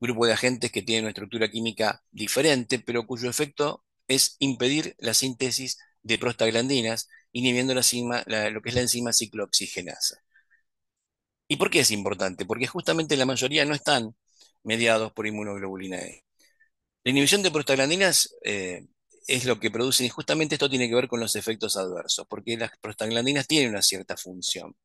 grupo de agentes que tienen una estructura química diferente, pero cuyo efecto es impedir la síntesis de prostaglandinas, inhibiendo la, lo que es la enzima ciclooxigenasa. ¿Y por qué es importante? Porque justamente la mayoría no están mediados por inmunoglobulina E. La inhibición de prostaglandinas eh, es lo que producen, y justamente esto tiene que ver con los efectos adversos, porque las prostaglandinas tienen una cierta función.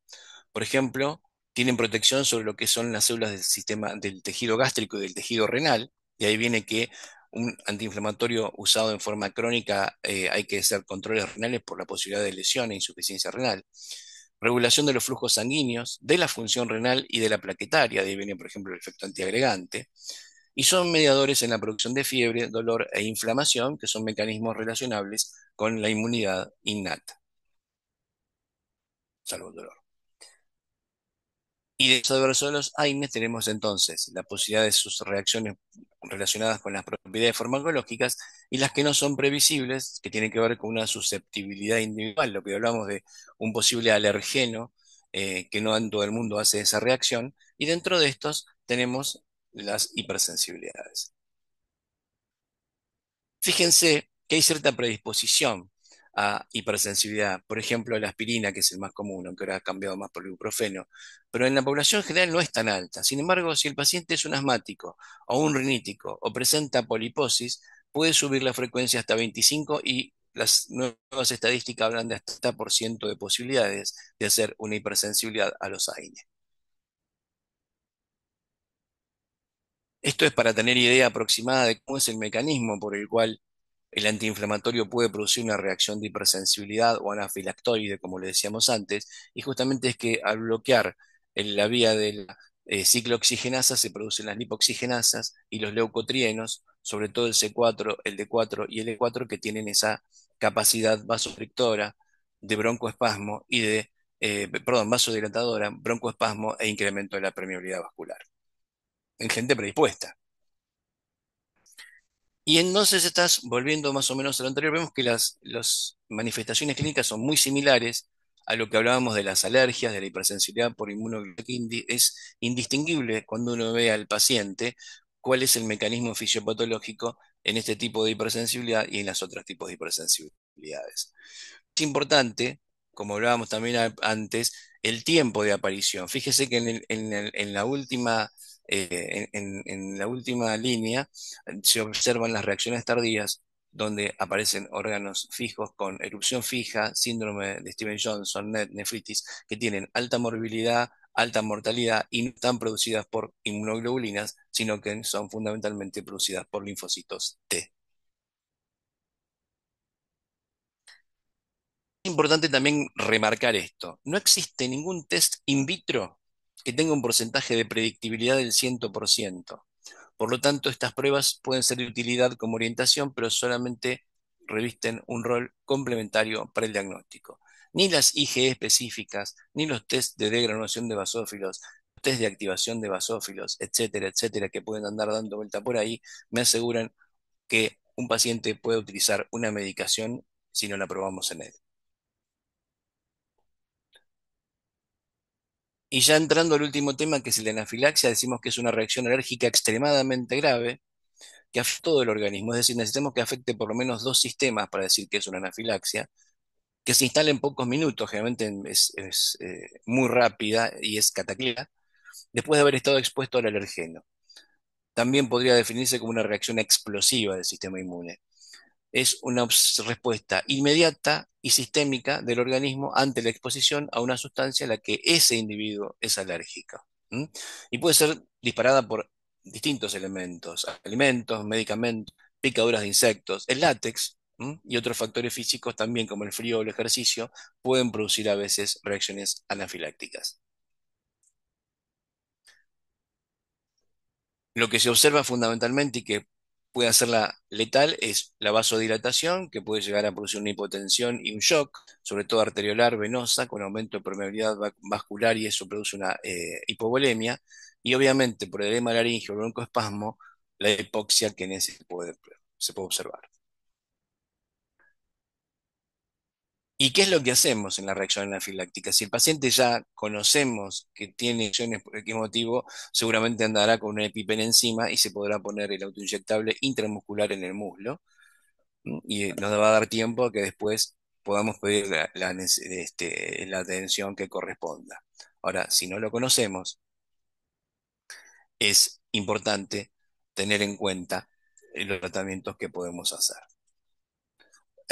Por ejemplo, tienen protección sobre lo que son las células del sistema del tejido gástrico y del tejido renal, y ahí viene que un antiinflamatorio usado en forma crónica eh, hay que hacer controles renales por la posibilidad de lesión e insuficiencia renal. Regulación de los flujos sanguíneos, de la función renal y de la plaquetaria, de ahí viene, por ejemplo, el efecto antiagregante y son mediadores en la producción de fiebre, dolor e inflamación, que son mecanismos relacionables con la inmunidad innata. Salvo el dolor. Y de esos los AINES tenemos entonces la posibilidad de sus reacciones relacionadas con las propiedades farmacológicas y las que no son previsibles, que tienen que ver con una susceptibilidad individual, lo que hablamos de un posible alergeno, eh, que no en todo el mundo hace esa reacción, y dentro de estos tenemos las hipersensibilidades. Fíjense que hay cierta predisposición a hipersensibilidad. Por ejemplo, la aspirina, que es el más común, aunque ahora ha cambiado más por el ibuprofeno. Pero en la población general no es tan alta. Sin embargo, si el paciente es un asmático o un rinítico o presenta poliposis, puede subir la frecuencia hasta 25 y las nuevas estadísticas hablan de hasta por ciento de posibilidades de hacer una hipersensibilidad a los AINE. Esto es para tener idea aproximada de cómo es el mecanismo por el cual el antiinflamatorio puede producir una reacción de hipersensibilidad o anafilactoide, como le decíamos antes, y justamente es que al bloquear la vía de la eh, ciclo se producen las lipoxigenasas y los leucotrienos, sobre todo el C4, el D4 y el E4, que tienen esa capacidad de broncoespasmo y de, eh, vasodilatadora, broncoespasmo e incremento de la permeabilidad vascular en gente predispuesta. Y entonces estás volviendo más o menos a lo anterior. Vemos que las, las manifestaciones clínicas son muy similares a lo que hablábamos de las alergias, de la hipersensibilidad por inmunoglobulinas. Es indistinguible cuando uno ve al paciente cuál es el mecanismo fisiopatológico en este tipo de hipersensibilidad y en los otros tipos de hipersensibilidades. Es importante, como hablábamos también antes, el tiempo de aparición. Fíjese que en, en la última eh, en, en, la última línea se observan las reacciones tardías donde aparecen órganos fijos con erupción fija, síndrome de Steven Johnson, nefritis, que tienen alta morbilidad, alta mortalidad y no están producidas por inmunoglobulinas, sino que son fundamentalmente producidas por linfocitos T. Es importante también remarcar esto. No existe ningún test in vitro que tenga un porcentaje de predictibilidad del 100%. Por lo tanto, estas pruebas pueden ser de utilidad como orientación, pero solamente revisten un rol complementario para el diagnóstico. Ni las IgE específicas, ni los test de degranulación de basófilos, test de activación de basófilos, etcétera, etcétera, que pueden andar dando vuelta por ahí, me aseguran que un paciente puede utilizar una medicación si no la probamos en él. Y ya entrando al último tema, que es la anafilaxia, decimos que es una reacción alérgica extremadamente grave que afecta todo el organismo. Es decir, necesitamos que afecte por lo menos dos sistemas para decir que es una anafilaxia, que se instala en pocos minutos, generalmente es, eh, muy rápida y es cataclítica, después de haber estado expuesto al alergeno. También podría definirse como una reacción explosiva del sistema inmune es una respuesta inmediata y sistémica del organismo ante la exposición a una sustancia a la que ese individuo es alérgico. Y puede ser disparada por distintos elementos, alimentos, medicamentos, picaduras de insectos, el látex y otros factores físicos también como el frío o el ejercicio pueden producir a veces reacciones anafilácticas. Lo que se observa fundamentalmente y que puede hacerla letal es la vasodilatación, que puede llegar a producir una hipotensión y un shock, sobre todo arteriolar, venosa, con aumento de permeabilidad vascular y eso produce una eh, hipovolemia. Y obviamente, por el edema laringeo, broncoespasmo, la hipoxia que en ese puede, se puede observar. ¿Y qué es lo que hacemos en la reacción anafiláctica? Si el paciente ya conocemos que tiene lesiones por qué motivo, seguramente andará con una epipen encima y se podrá poner el autoinyectable intramuscular en el muslo. Y eh, nos va a dar tiempo a que después podamos pedir este, la atención que corresponda. Ahora, si no lo conocemos, es importante tener en cuenta los tratamientos que podemos hacer.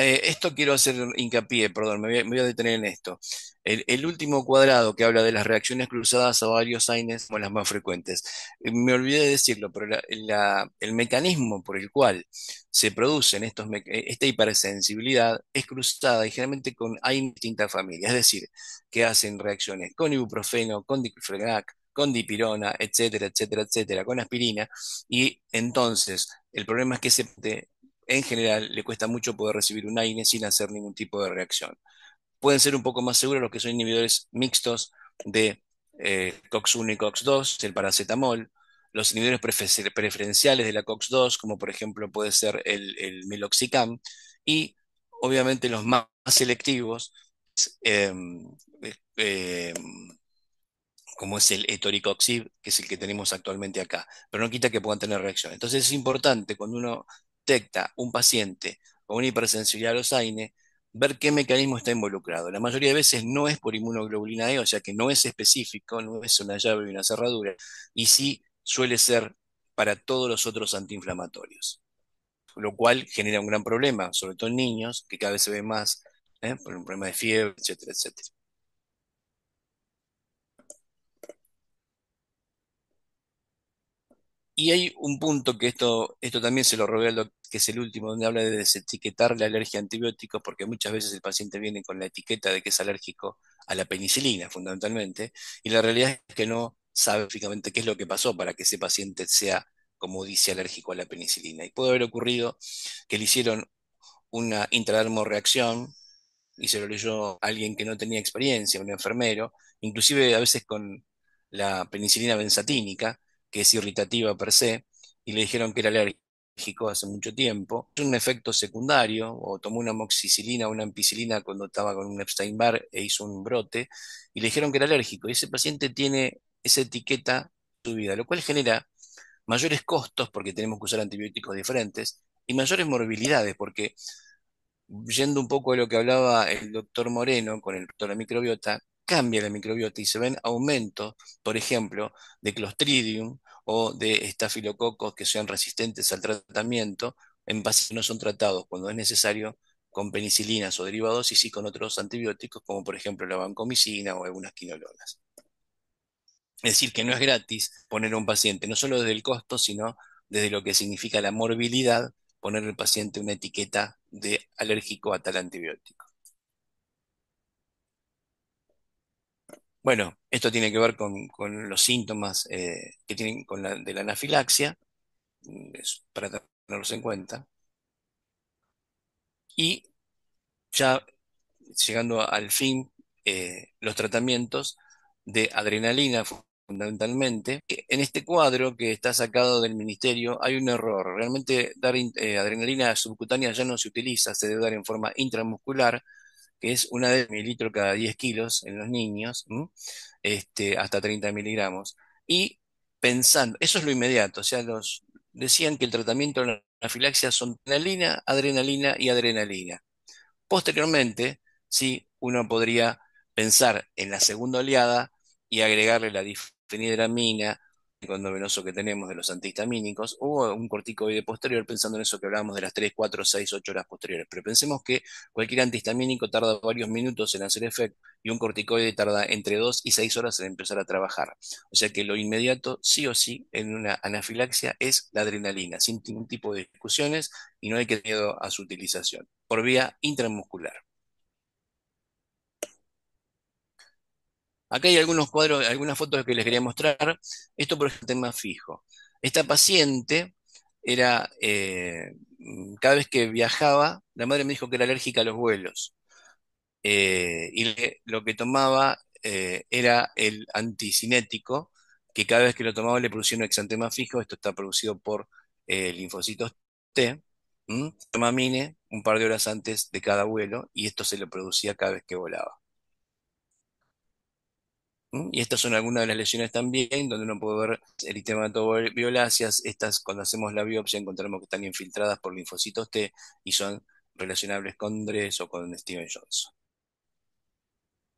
Eh, esto quiero hacer hincapié, perdón, me voy, a detener en esto. El, último cuadrado que habla de las reacciones cruzadas a varios AINES como las más frecuentes. Eh, me olvidé de decirlo, pero el mecanismo por el cual se producen eh, esta hipersensibilidad es cruzada y generalmente con AINES distintas familias, es decir, que hacen reacciones con ibuprofeno, con diclofenac, con dipirona, etcétera, etcétera, etcétera, con aspirina, y entonces el problema es que se en general le cuesta mucho poder recibir un AINE sin hacer ningún tipo de reacción. Pueden ser un poco más seguros los que son inhibidores mixtos de eh, COX-1 y COX-2, el paracetamol, los inhibidores preferenciales de la COX-2, como por ejemplo puede ser el, meloxicam, y obviamente los más selectivos, em, eh, como es el etoricoxib, que es el que tenemos actualmente acá, pero no quita que puedan tener reacción. Entonces es importante cuando uno detecta un paciente con una hipersensibilidad a los e, ver qué mecanismo está involucrado. La mayoría de veces no es por inmunoglobulina E, o sea que no es específico, no es una llave y una cerradura, y sí suele ser para todos los otros antiinflamatorios, lo cual genera un gran problema, sobre todo en niños, que cada vez se ve más, ¿eh? por un problema de fiebre, etcétera, etcétera. Y hay un punto que esto, esto también se lo revelo, que es el último, donde habla de desetiquetar la alergia a antibióticos, porque muchas veces el paciente viene con la etiqueta de que es alérgico a la penicilina, fundamentalmente, y la realidad es que no sabe físicamente qué es lo que pasó para que ese paciente sea, como dice, alérgico a la penicilina. Y puede haber ocurrido que le hicieron una intradermoreacción y se lo leyó alguien que no tenía experiencia, un enfermero, inclusive a veces con la penicilina benzatínica, que es irritativa per se, y le dijeron que era alérgico hace mucho tiempo. Es Un efecto secundario, o tomó una moxicilina o una ampicilina cuando estaba con un Epstein-Barr e hizo un brote, y le dijeron que era alérgico. Y ese paciente tiene esa etiqueta subida, vida, lo cual genera mayores costos porque tenemos que usar antibióticos diferentes y mayores morbilidades porque yendo un poco a lo que hablaba el doctor Moreno con el doctor microbiota, cambia la microbiota y se ven aumentos, por ejemplo, de Clostridium o de estafilococos que sean resistentes al tratamiento en pacientes que no son tratados cuando es necesario con penicilinas o derivados y sí con otros antibióticos como por ejemplo la vancomicina o algunas quinolonas. Es decir, que no es gratis poner a un paciente, no solo desde el costo, sino desde lo que significa la morbilidad, poner al paciente una etiqueta de alérgico a tal antibiótico. Bueno, esto tiene que ver con, los síntomas eh, que tienen con la, de la anafilaxia, mm, para tenerlos en cuenta. Y ya llegando al fin, eh, los tratamientos de adrenalina fundamentalmente. En este cuadro que está sacado del ministerio hay un error. Realmente dar eh, adrenalina subcutánea ya no se utiliza, se debe dar en forma intramuscular que es una de mililitro cada 10 kilos en los niños, este, hasta 30 miligramos. Y pensando, eso es lo inmediato, o sea, los, decían que el tratamiento de la anafilaxia son adrenalina, adrenalina y adrenalina. Posteriormente, sí, uno podría pensar en la segunda oleada y agregarle la difenidramina, condominoso que tenemos de los antihistamínicos o un corticoide posterior, pensando en eso que hablábamos de las 3, 4, 6, 8 horas posteriores. Pero pensemos que cualquier antihistamínico tarda varios minutos en hacer efecto y un corticoide tarda entre 2 y 6 horas en empezar a trabajar. O sea que lo inmediato, sí o sí, en una anafilaxia es la adrenalina, sin ningún tipo de discusiones y no hay que tener miedo a su utilización por vía intramuscular. Acá hay algunos cuadros, algunas fotos que les quería mostrar. Esto, por el tema fijo. Esta paciente era, eh, cada vez que viajaba, la madre me dijo que era alérgica a los vuelos. Eh, y lo que tomaba eh, era el anticinético, que cada vez que lo tomaba le producía un exantema fijo. Esto está producido por linfocitos T. Tomamine un par de horas antes de cada vuelo y esto se lo producía cada vez que volaba. Y estas son algunas de las lesiones también, donde uno puede ver eritematobioláceas. Estas, cuando hacemos la biopsia, encontramos que están infiltradas por linfocitos T y son relacionables con Dres o con Steven Johnson.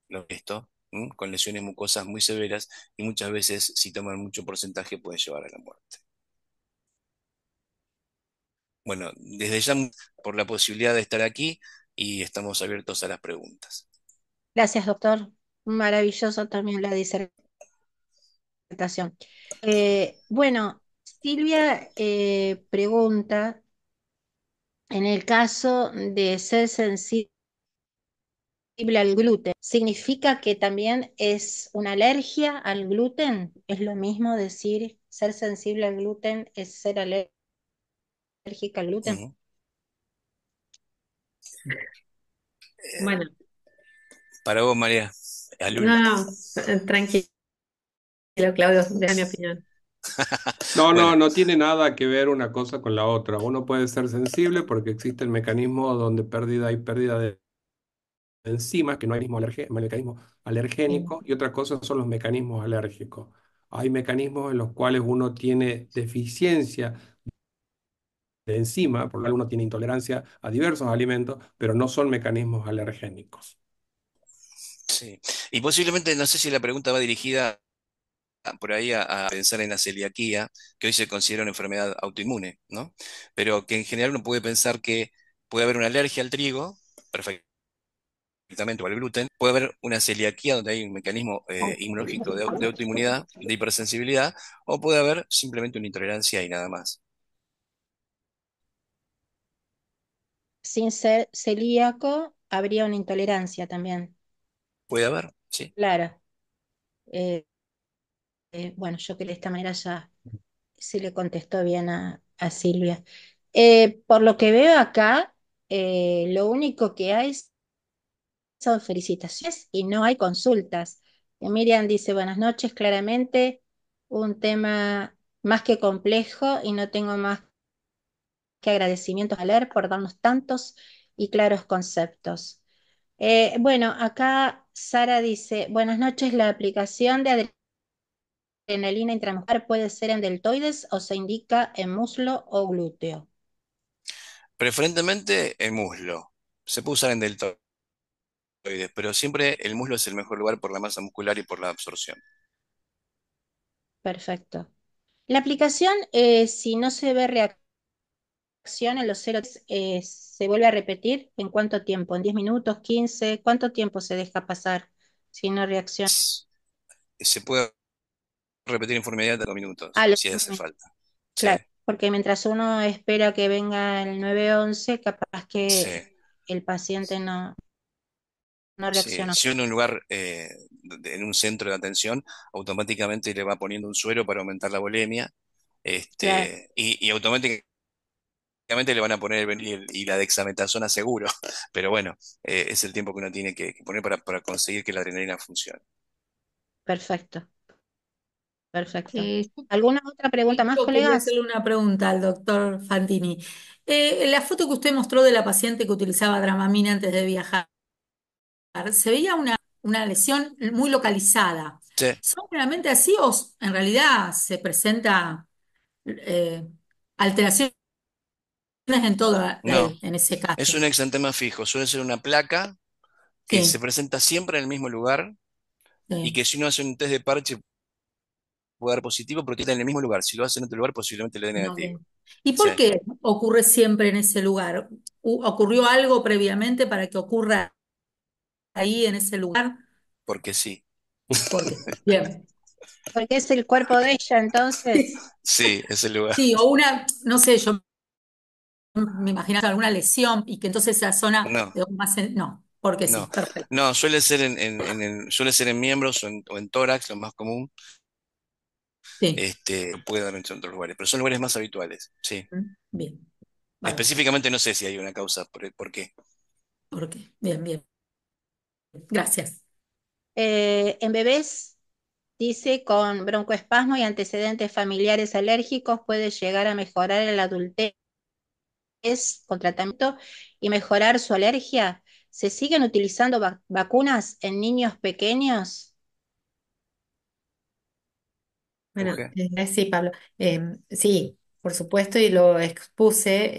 Lo esto, con lesiones mucosas muy severas y muchas veces, si toman mucho porcentaje, pueden llevar a la muerte. Bueno, desde ya por la posibilidad de estar aquí y estamos abiertos a las preguntas. Gracias, doctor. Maravilloso también la disertación. Eh, bueno, Silvia eh, pregunta, en el caso de ser sensible al gluten, ¿significa que también es una alergia al gluten? ¿Es lo mismo decir ser sensible al gluten es ser alérgica al gluten? Bueno. Para vos, María. No, no, eh, tranquilo, Claudio, de mi opinión. No, no, no tiene nada que ver una cosa con la otra. Uno puede ser sensible porque existe el mecanismo donde pérdida y pérdida de enzimas, que no hay mismo mecanismo alergénico, y otra cosa son los mecanismos alérgicos. Hay mecanismos en los cuales uno tiene deficiencia de enzima, por lo cual uno tiene intolerancia a diversos alimentos, pero no son mecanismos alergénicos. Y posiblemente, no sé si la pregunta va dirigida por ahí a, pensar en la celiaquía, que hoy se considera una enfermedad autoinmune, ¿no? Pero que en general uno puede pensar que puede haber una alergia al trigo, perfectamente, o al gluten, puede haber una celiaquía donde hay un mecanismo eh, inmunológico de, autoinmunidad, de hipersensibilidad, o puede haber simplemente una intolerancia y nada más. Sin ser celíaco, habría una intolerancia también puede haber, sí. Claro. Eh, eh, bueno, yo que de esta manera ya sí le contestó bien a, Silvia. Eh, por lo que veo acá, lo único que hay son felicitaciones y no hay consultas. Miriam dice, buenas noches, claramente un tema más que complejo y no tengo más que agradecimientos a leer por darnos tantos y claros conceptos. bueno, acá Sara dice, buenas noches, ¿la aplicación de adrenalina intramuscular puede ser en deltoides o se indica en muslo o glúteo? Preferentemente en muslo. Se puede usar en deltoides, pero siempre el muslo es el mejor lugar por la masa muscular y por la absorción. Perfecto. La aplicación, eh, si no se ve reactiva, acción en los eh, se vuelve a repetir en cuánto tiempo, en 10 minutos, 15, cuánto tiempo se deja pasar si no reacciona. Se puede repetir en forma inmediata dos minutos, ah, si hace falta. Claro, porque mientras uno espera que venga el 9-11 capaz que el paciente no, no reacciona. Si uno en un lugar, eh, en un centro de atención, automáticamente le va poniendo un suero para aumentar la bulimia, este, y automáticamente le van a poner el y la dexametasona seguro, pero bueno, eh, es el tiempo que uno tiene que, poner para, conseguir que la adrenalina funcione. Perfecto. Perfecto. Eh, ¿Alguna otra pregunta más, colega? hacerle una pregunta al doctor Fantini. Eh, la foto que usted mostró de la paciente que utilizaba dramamina antes de viajar, se veía una, una lesión muy localizada. ¿Son realmente así o en realidad se presenta alteración en todo ¿eh? en ese caso. Es un exantema fijo, suele ser una placa que se presenta siempre en el mismo lugar y que si uno hace un test de parche puede dar positivo porque está en el mismo lugar. Si lo hace en otro lugar, posiblemente le dé negativo. ¿Y por qué ocurre siempre en ese lugar? ¿Ocurrió algo previamente para que ocurra ahí en ese lugar? Porque sí. Porque, bien. Porque es el cuerpo de ella, entonces. Sí, es el lugar. Sí, o una, no sé, yo me imagino alguna lesión y que entonces esa zona no. porque sí, perfecto. No, suele ser en, suele ser en miembros o, en, tórax, lo más común. Sí. Este, puede dar en otros lugares, pero son lugares más habituales, sí. Mm, bien. Específicamente no sé si hay una causa, por, qué. ¿Por qué? Bien, bien. Gracias. Eh, en bebés, dice, con broncoespasmo y antecedentes familiares alérgicos puede llegar a mejorar en la adultez con tratamiento y mejorar su alergia? ¿Se siguen utilizando vacunas en niños pequeños? Bueno, eh, sí, Pablo. Em, sí, por supuesto, y lo expuse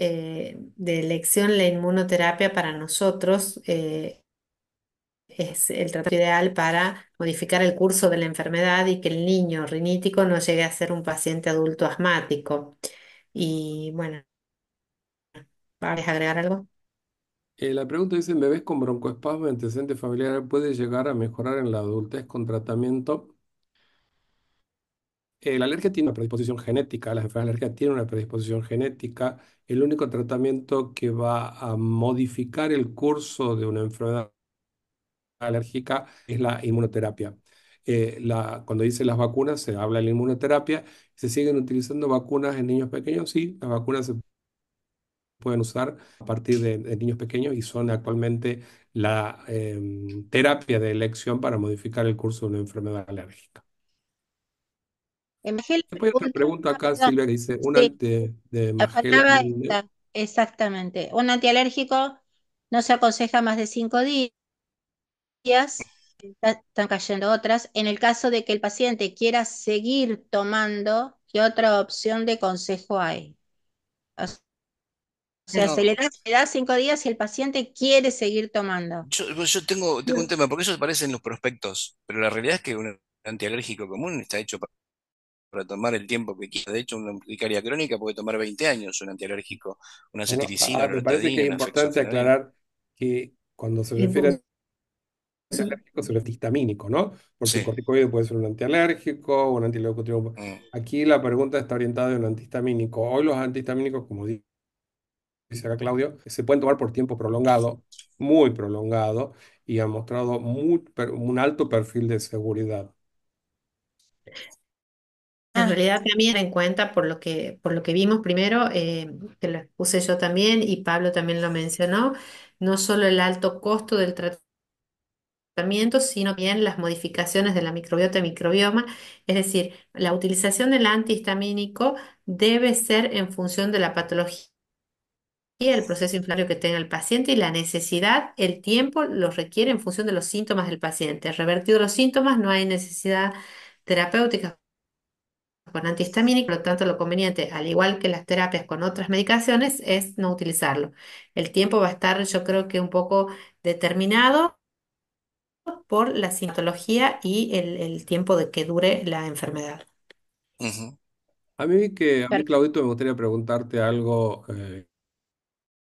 eh, de elección la inmunoterapia para nosotros. Eh, es el tratamiento ideal para modificar el curso de la enfermedad y que el niño rinítico no llegue a ser un paciente adulto asmático. Y bueno, ¿Vale? ¿Agregar algo? Eh, la pregunta dice, ¿en bebés con broncoespasmo antecedentes familiares puede llegar a mejorar en la adultez con tratamiento? Eh, la alergia tiene una predisposición genética, las enfermedades alérgicas tienen una predisposición genética. El único tratamiento que va a modificar el curso de una enfermedad alérgica es la inmunoterapia. Eh, cuando dice las vacunas, se habla de la inmunoterapia. ¿Se siguen utilizando vacunas en niños pequeños? Sí, las vacunas se pueden usar a partir de, niños pequeños y son actualmente la em, terapia de elección para modificar el curso de una enfermedad alérgica. Después otra pregunta acá, Silvia, dice, exactamente. Un antialérgico no se aconseja más de cinco días, están cayendo otras. En el caso de que el paciente quiera seguir tomando, ¿qué otra opción de consejo hay? O sea, se, le da, se, da, cinco días y el paciente quiere seguir tomando. Yo, pues, tengo, tengo, un tema, porque eso aparece en los prospectos, pero la realidad es que un antialérgico común está hecho para, tomar el tiempo que quiera. De hecho, una urticaria crónica puede tomar 20 años un antialérgico, una cetiricina. me que es importante aclarar que cuando se refiere a refiere es el antihistamínico, ¿no? Porque el corticoide puede ser un antialérgico, o un antihistamínico. Mm. Aquí la pregunta está orientada a un antihistamínico. Hoy los antihistamínicos, como dije, dice acá Claudio, se pueden tomar por tiempo prolongado, muy prolongado, y ha mostrado un alto perfil de seguridad. En realidad también en cuenta por lo que, por lo que vimos primero, eh, que lo puse yo también y Pablo también lo mencionó, no solo el alto costo del tratamiento, sino bien las modificaciones de la microbiota y microbioma, es decir, la utilización del antihistamínico debe ser en función de la patología el proceso inflamatorio que tenga el paciente y la necesidad, el tiempo lo requiere en función de los síntomas del paciente. Revertido los síntomas, no hay necesidad terapéutica con antihistamínico, por lo tanto lo conveniente, al igual que las terapias con otras medicaciones, es no utilizarlo. El tiempo va a estar, yo creo que un poco determinado por la sintología y el, tiempo de que dure la enfermedad. A mí que, a mí, Claudito, me gustaría preguntarte algo eh,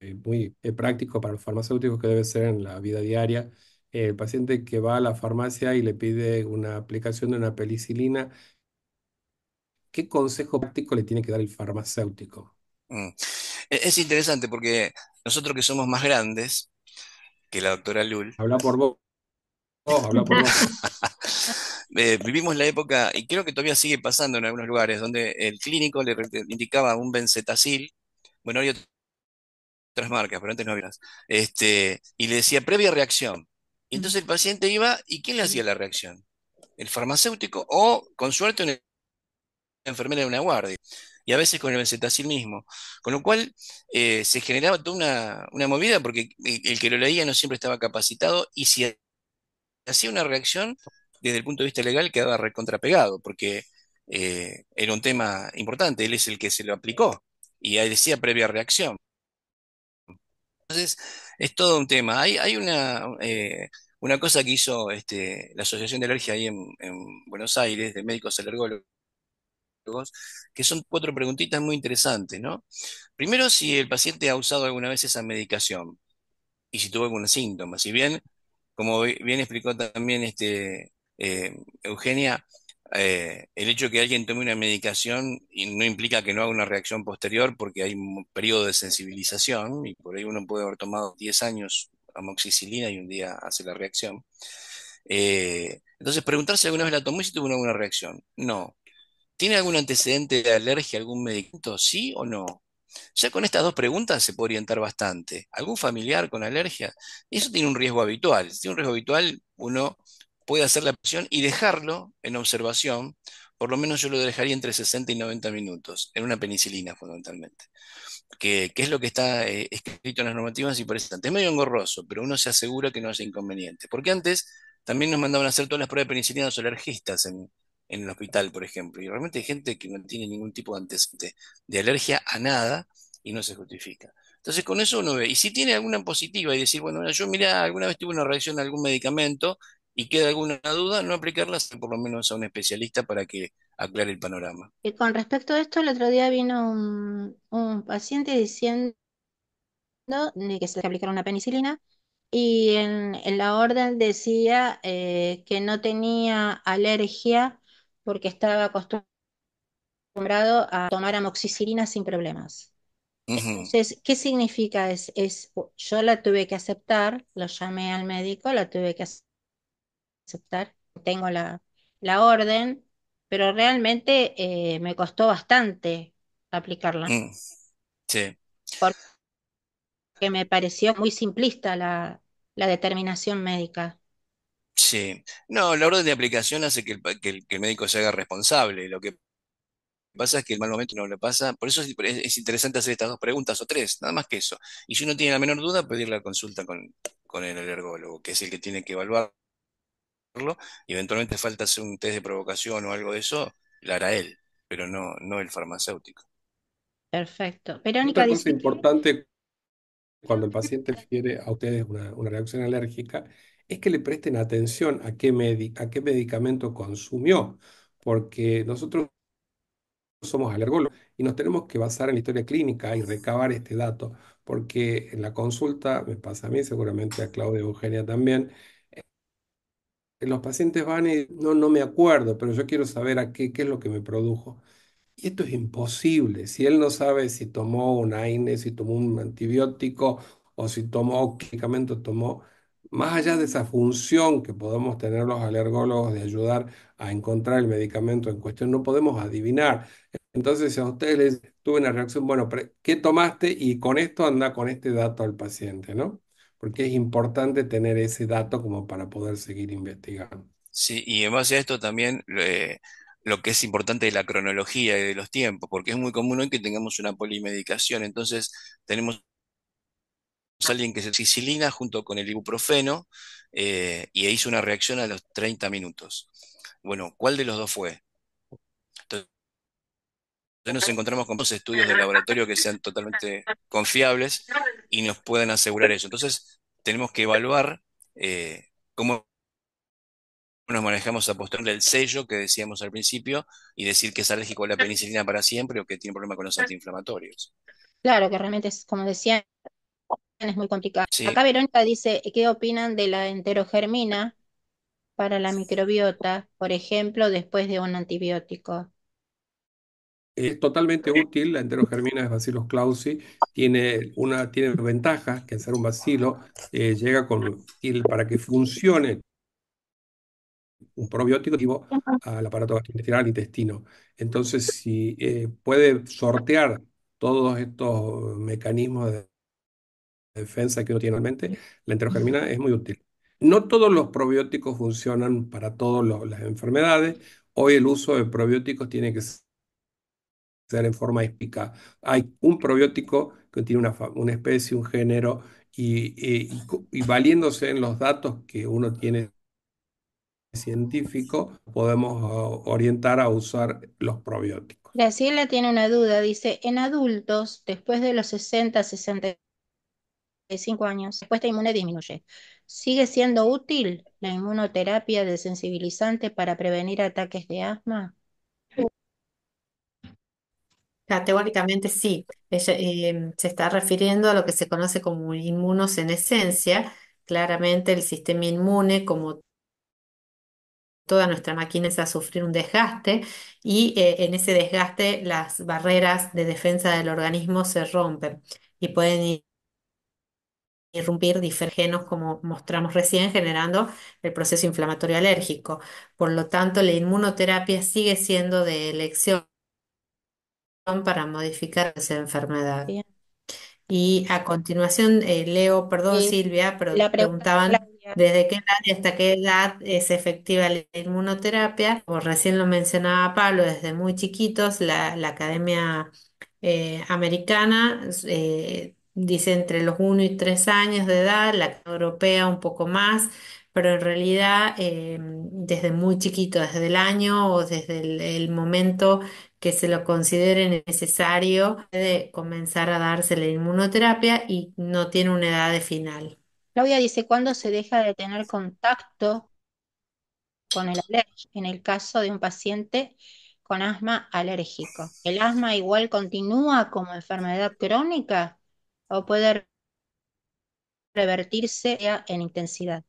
eh, muy eh, práctico para los farmacéuticos que debe ser en la vida diaria. el paciente que va a la farmacia y le pide una aplicación de una pelicilina ¿qué consejo práctico le tiene que dar el farmacéutico? Mm. E-, es interesante porque nosotros que somos más grandes que la doctora Lul. Habla por vos. Eh, vivimos la época, y creo que todavía sigue pasando en algunos lugares, donde el clínico le indicaba un benzetacil, bueno, hay otras marcas, pero antes no había Este, y le decía previa reacción. Y entonces el paciente iba, ¿y quién le hacía la reacción? El farmacéutico o, con suerte, una enfermera de una guardia. Y a veces con el benzetacil mismo. Con lo cual eh, se generaba toda una, movida porque el, que lo leía no siempre estaba capacitado y si hacía una reacción, desde el punto de vista legal quedaba recontrapegado, porque eh, era un tema importante, él es el que se lo aplicó, y ahí decía previa reacción. Entonces, es todo un tema. Hay, hay una, eh, una cosa que hizo este, la Asociación de Alergia ahí en, Buenos Aires, de médicos alergólogos, que son cuatro preguntitas muy interesantes, ¿no? Primero, si el paciente ha usado alguna vez esa medicación y si tuvo algún síntoma. Si bien, como bien explicó también este, eh, Eugenia, eh, el hecho de que alguien tome una medicación no implica que no haga una reacción posterior porque hay un periodo de sensibilización y por ahí uno puede haber tomado 10 años amoxicilina y un día hace la reacción. Eh, entonces, preguntarse alguna vez la tomó y si tuvo alguna reacción. No. ¿Tiene algún antecedente de alergia a algún medicamento? ¿Sí o no? Ya con estas dos preguntas se puede orientar bastante. ¿Algún familiar con alergia? Eso tiene un riesgo habitual. Si tiene un riesgo habitual, uno puede hacer la presión y dejarlo en observación, por lo menos yo lo dejaría entre 60 y 90 minutos, en una penicilina fundamentalmente, que, es lo que está eh, escrito en las normativas y por eso es medio engorroso, pero uno se asegura que no haya inconveniente, porque antes también nos mandaban a hacer todas las pruebas de penicilina a los alergistas en, el hospital, por ejemplo, y realmente hay gente que no tiene ningún tipo de de alergia a nada y no se justifica. Entonces con eso uno ve, y si tiene alguna positiva y decir, bueno, yo mira, alguna vez tuve una reacción a algún medicamento y queda alguna duda, no aplicarlas por lo menos a un especialista para que aclare el panorama. Y con respecto a esto, el otro día vino un, paciente diciendo que se le aplicara una penicilina y en, la orden decía eh, que no tenía alergia porque estaba acostumbrado a tomar amoxicilina sin problemas. Entonces, ¿qué significa? Es, es, yo la tuve que aceptar, lo llamé al médico, la tuve que aceptar aceptar, tengo la, orden, pero realmente eh, me costó bastante aplicarla, mm, Sí. porque me pareció muy simplista la, determinación médica. Sí. No, la orden de aplicación hace que el, que el- médico se haga responsable. Lo que pasa es que el mal momento no le pasa. Por eso es, interesante hacer estas dos preguntas o tres, nada más que eso. Y yo uno tiene la menor duda, pedir la consulta con, con el alergólogo, que es el que tiene que evaluar y eventualmente falta hacer un test de provocación o algo de eso, lo hará él, pero no, no el farmacéutico. Perfecto. Verónica Otra cosa importante cuando el paciente quiere a ustedes una, reacción alérgica es que le presten atención a qué, a qué medicamento consumió, porque nosotros somos alergólogos y nos tenemos que basar en la historia clínica y recabar este dato, porque en la consulta, me pasa a mí, seguramente a Claudia Eugenia también, eh, los pacientes van y no, no me acuerdo, pero yo quiero saber a qué, qué es lo que me produjo. Y esto es imposible. Si él no sabe si tomó una AINE, si tomó un antibiótico o si tomó, qué medicamento tomó, más allá de esa función que podemos tener los alergólogos de ayudar a encontrar el medicamento en cuestión, no podemos adivinar. Entonces, si a ustedes les tuve una reacción, bueno, ¿qué tomaste? Y con esto anda con este dato al paciente, ¿no? porque es importante tener ese dato como para poder seguir investigando. Sí, y en base a esto también eh, lo que es importante es la cronología y de los tiempos, porque es muy común hoy que tengamos una polimedicación, entonces tenemos alguien que se sicilina junto con el ibuprofeno eh, y hizo una reacción a los 30 minutos. Bueno, ¿cuál de los dos fue? nos encontramos con dos estudios de laboratorio que sean totalmente confiables y nos pueden asegurar eso. Entonces, tenemos que evaluar eh, cómo nos manejamos a posteriori el sello que decíamos al principio y decir que es alérgico a la penicilina para siempre o que tiene problema con los antiinflamatorios. Claro, que realmente es, como decía, es muy complicado. Acá Verónica dice, ¿qué opinan de la enterogermina para la microbiota, por ejemplo, después de un antibiótico? es eh, totalmente útil, la enterogermina de Bacillus clausi, tiene, una, tiene ventajas que al ser un bacilo eh, llega con, para que funcione un probiótico al aparato gastrointestinal, intestino. Entonces, si eh, puede sortear todos estos mecanismos de defensa que uno tiene en mente, la enterogermina es muy útil. No todos los probióticos funcionan para todas las enfermedades. Hoy el uso de probióticos tiene que ser en forma Hay un probiótico que tiene una, especie, un género, eh, y, valiéndose en los datos que uno tiene científico, podemos orientar a usar los probióticos. Graciela tiene una duda, dice, en adultos, después de los 60, 65 años, la respuesta inmune disminuye. ¿Sigue siendo útil la inmunoterapia desensibilizante para prevenir ataques de asma? Categóricamente sí, eh, se está refiriendo a lo que se conoce como esencia. claramente el sistema inmune como toda nuestra máquina es a sufrir un desgaste y eh, en ese desgaste las barreras de defensa del organismo se rompen y pueden irrumpir difergenos como mostramos recién, generando el proceso inflamatorio alérgico. Por lo tanto, la inmunoterapia sigue siendo de elección para modificar esa enfermedad. Y a continuación, eh, leo, perdón Silvia, pero preguntaban desde qué edad hasta qué edad es efectiva la inmunoterapia. Como recién lo mencionaba Pablo, desde muy chiquitos la, Academia eh, Americana eh, dice entre los 1 y 3 años de edad, la europea un poco más, pero en realidad em, desde muy chiquito, desde el año o desde el el momento que se lo considere necesario puede comenzar a darse la inmunoterapia y no tiene una edad de final. Claudia dice, ¿cuándo se deja de tener contacto con el alérgico? En el caso de un paciente con asma alérgico. ¿El asma igual continúa como enfermedad crónica o puede revertirse en intensidad?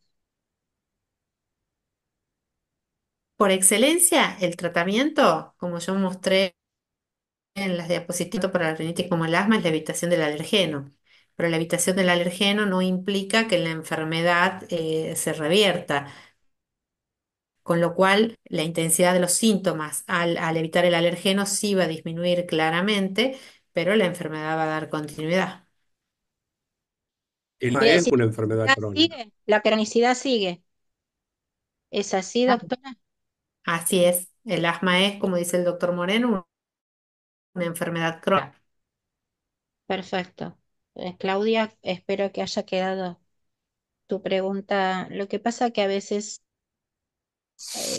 Por excelencia, el tratamiento, como yo mostré en las diapositivas para la rinitis como el asma, es la evitación del alergeno. Pero la evitación del alergeno no implica que la enfermedad eh, se revierta. Con lo cual, la intensidad de los síntomas al, evitar el alergeno sí va a disminuir claramente, pero la enfermedad va a dar continuidad. es una enfermedad crónica. la cronicidad sigue. ¿Es así, doctora? Así es, el asma es, como dice el doctor Moreno, una enfermedad crónica. Perfecto. Eh, Claudia, espero que haya quedado tu pregunta. Lo que pasa que a veces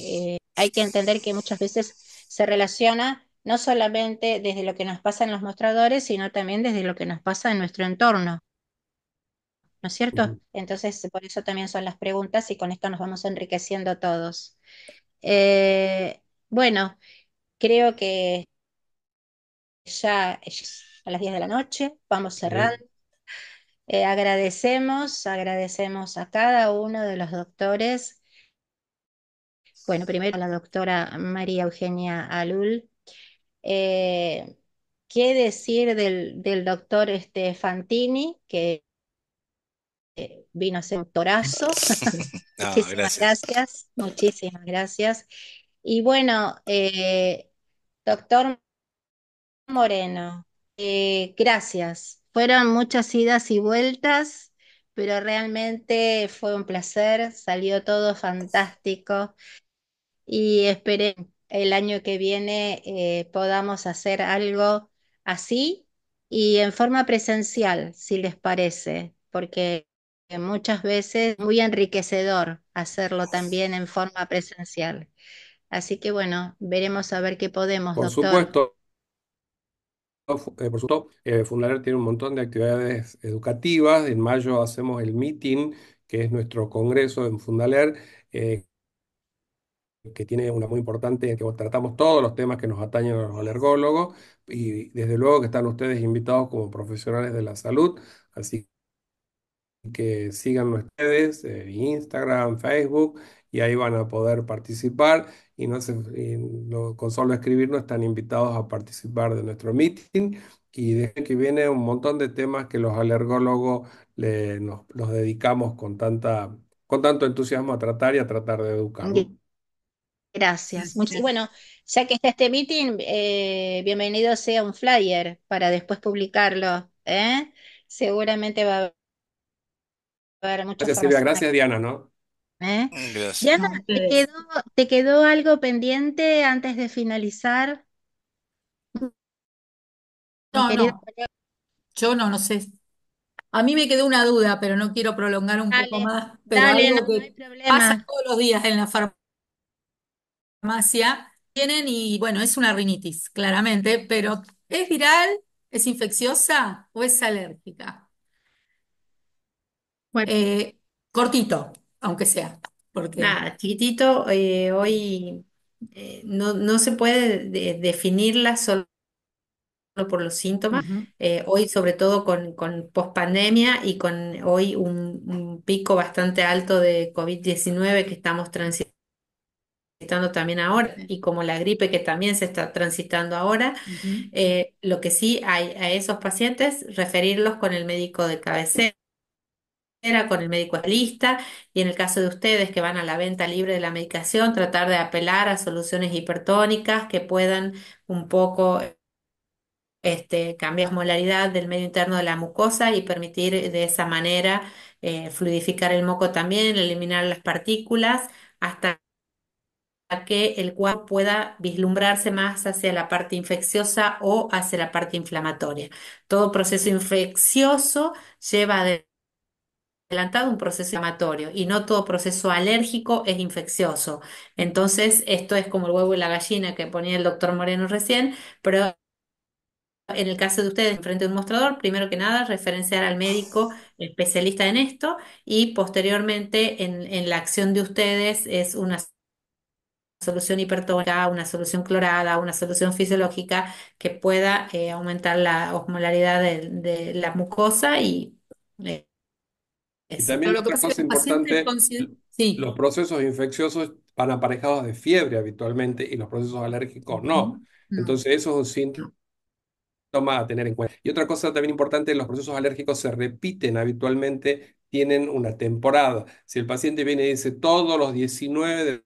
eh, hay que entender que muchas veces se relaciona no solamente desde lo que nos pasa en los mostradores, sino también desde lo que nos pasa en nuestro entorno. ¿No es cierto? Entonces, por eso también son las preguntas y con esto nos vamos enriqueciendo todos. Eh, bueno, creo que ya a las 10 de la noche, vamos cerrando. Eh, agradecemos, agradecemos a cada uno de los doctores. Bueno, primero a la doctora María Eugenia Alul. Eh, ¿Qué decir del, doctor este, Fantini, que eh, vino a ser un torazo. gracias. muchísimas gracias. Y bueno, eh, doctor Moreno, eh, gracias. Fueron muchas idas y vueltas, pero realmente fue un placer, salió todo fantástico y esperé el año que viene podamos hacer algo así y en forma presencial, si les parece, porque muchas veces muy enriquecedor hacerlo también en forma presencial. Así que bueno, veremos a ver qué podemos, Por supuesto. Eh, por supuesto, eh, Fundaler tiene un montón de actividades educativas. En mayo hacemos el meeting, que es nuestro congreso en Fundaler, eh, que tiene una muy importante, en que tratamos todos los temas que nos atañen a los alergólogos y desde luego que están ustedes invitados como profesionales de la salud. Así que sigan ustedes eh, Instagram, Facebook, y ahí van a poder participar. Y, no se, con solo escribirnos están invitados a participar de nuestro meeting. Y dejen que viene un montón de temas que los alergólogos nos, los dedicamos con, tanta, con tanto entusiasmo a tratar y a tratar de educar. Gracias. bueno, ya que está este meeting, eh, bienvenido sea un flyer para después publicarlo. ¿eh? Seguramente va a haber Gracias, Silvia. Gracias, Diana, ¿no? ¿Eh? Mm, Diana, pues. ¿te quedó, algo pendiente antes de finalizar? No, no. Yo no, no sé. A mí me quedó una duda, pero no quiero prolongar un poco más. Pero algo que pasa todos los días en la farmacia, tienen y bueno, es una rinitis, claramente, pero ¿es viral? ¿Es infecciosa o es alérgica? Bueno, eh, cortito, aunque sea, porque nada, chiquitito, eh, hoy eh, no, se puede definirla solo por los síntomas. hoy, sobre todo con, con pospandemia y con hoy un, pico bastante alto de COVID-19 que estamos transitando también ahora y como la gripe que también se está transitando ahora. lo que sí hay a esos pacientes, referirlos con el médico de cabecera con el médico especialista y en el caso de ustedes que van a la venta libre de la medicación, tratar de apelar a soluciones hipertónicas que puedan un poco este, cambiar la molaridad del medio interno de la mucosa y permitir de esa manera eh, fluidificar el moco también, eliminar las partículas hasta que el cuerpo pueda vislumbrarse más hacia la parte infecciosa o hacia la parte inflamatoria. Todo proceso infeccioso lleva a adelantado un proceso inflamatorio y no todo proceso alérgico es infeccioso. Entonces, esto es como el huevo y la gallina que ponía el doctor Moreno recién, pero en el caso de ustedes, frente de un mostrador, primero que nada, referenciar al médico especialista en esto y posteriormente en, la acción de ustedes es una solución hipertónica, una solución clorada, una solución fisiológica que pueda eh, aumentar la osmolaridad de, la mucosa y eh, también es cosa importante, los procesos infecciosos van aparejados de fiebre habitualmente y los procesos alérgicos no. Entonces eso es un síntoma a tener en cuenta. Y otra cosa también importante, los procesos alérgicos se repiten habitualmente, tienen una temporada. Si el paciente viene y dice todos los 19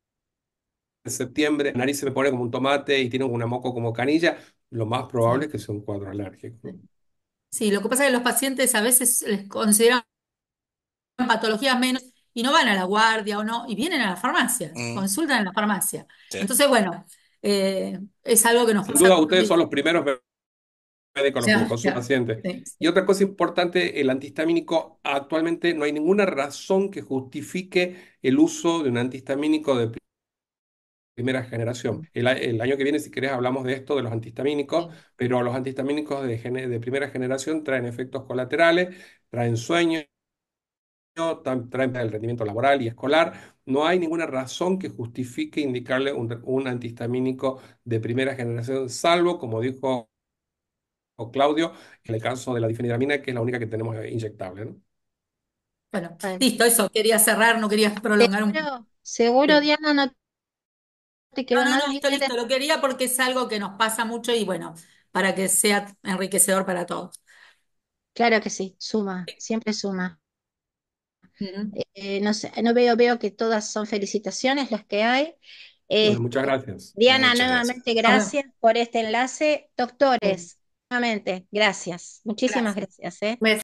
de septiembre, la nariz se me pone como un tomate y tiene una moco como canilla, lo más probable es que sea un cuadro alérgico. Sí, lo que pasa es que los pacientes a veces les consideran patologías menos y no van a la guardia o no, y vienen a la farmacia, mm. consultan en la farmacia. Entonces, bueno, eh, es algo que nos Sin duda, ustedes son los primeros médicos con sus paciente, Y otra cosa importante, el antihistamínico, actualmente no hay ninguna razón que justifique el uso de un antihistamínico de primera generación. El, año que viene, si querés, hablamos de esto, de los antihistamínicos, pero los antihistamínicos de, de primera generación traen efectos colaterales, traen sueños, traen el rendimiento laboral y escolar. No hay ninguna razón que justifique indicarle un, antihistamínico de primera generación, salvo, como dijo Claudio, en el caso de la difenidramina, que es la única que tenemos inyectable. Bueno, ah. listo, eso. Quería cerrar, no quería prolongar un poco. Seguro, Diana, no te no, no, no, listo, listo. Lo quería porque es algo que nos pasa mucho y bueno, para que sea enriquecedor para todos. Claro que sí, suma, siempre suma. Eh, no, sé, no veo, veo que todas son felicitaciones las que hay. Eh, muchas gracias. Diana, nuevamente ah. gracias, por este enlace. Doctores, nuevamente, gracias. Muchísimas gracias. gracias eh.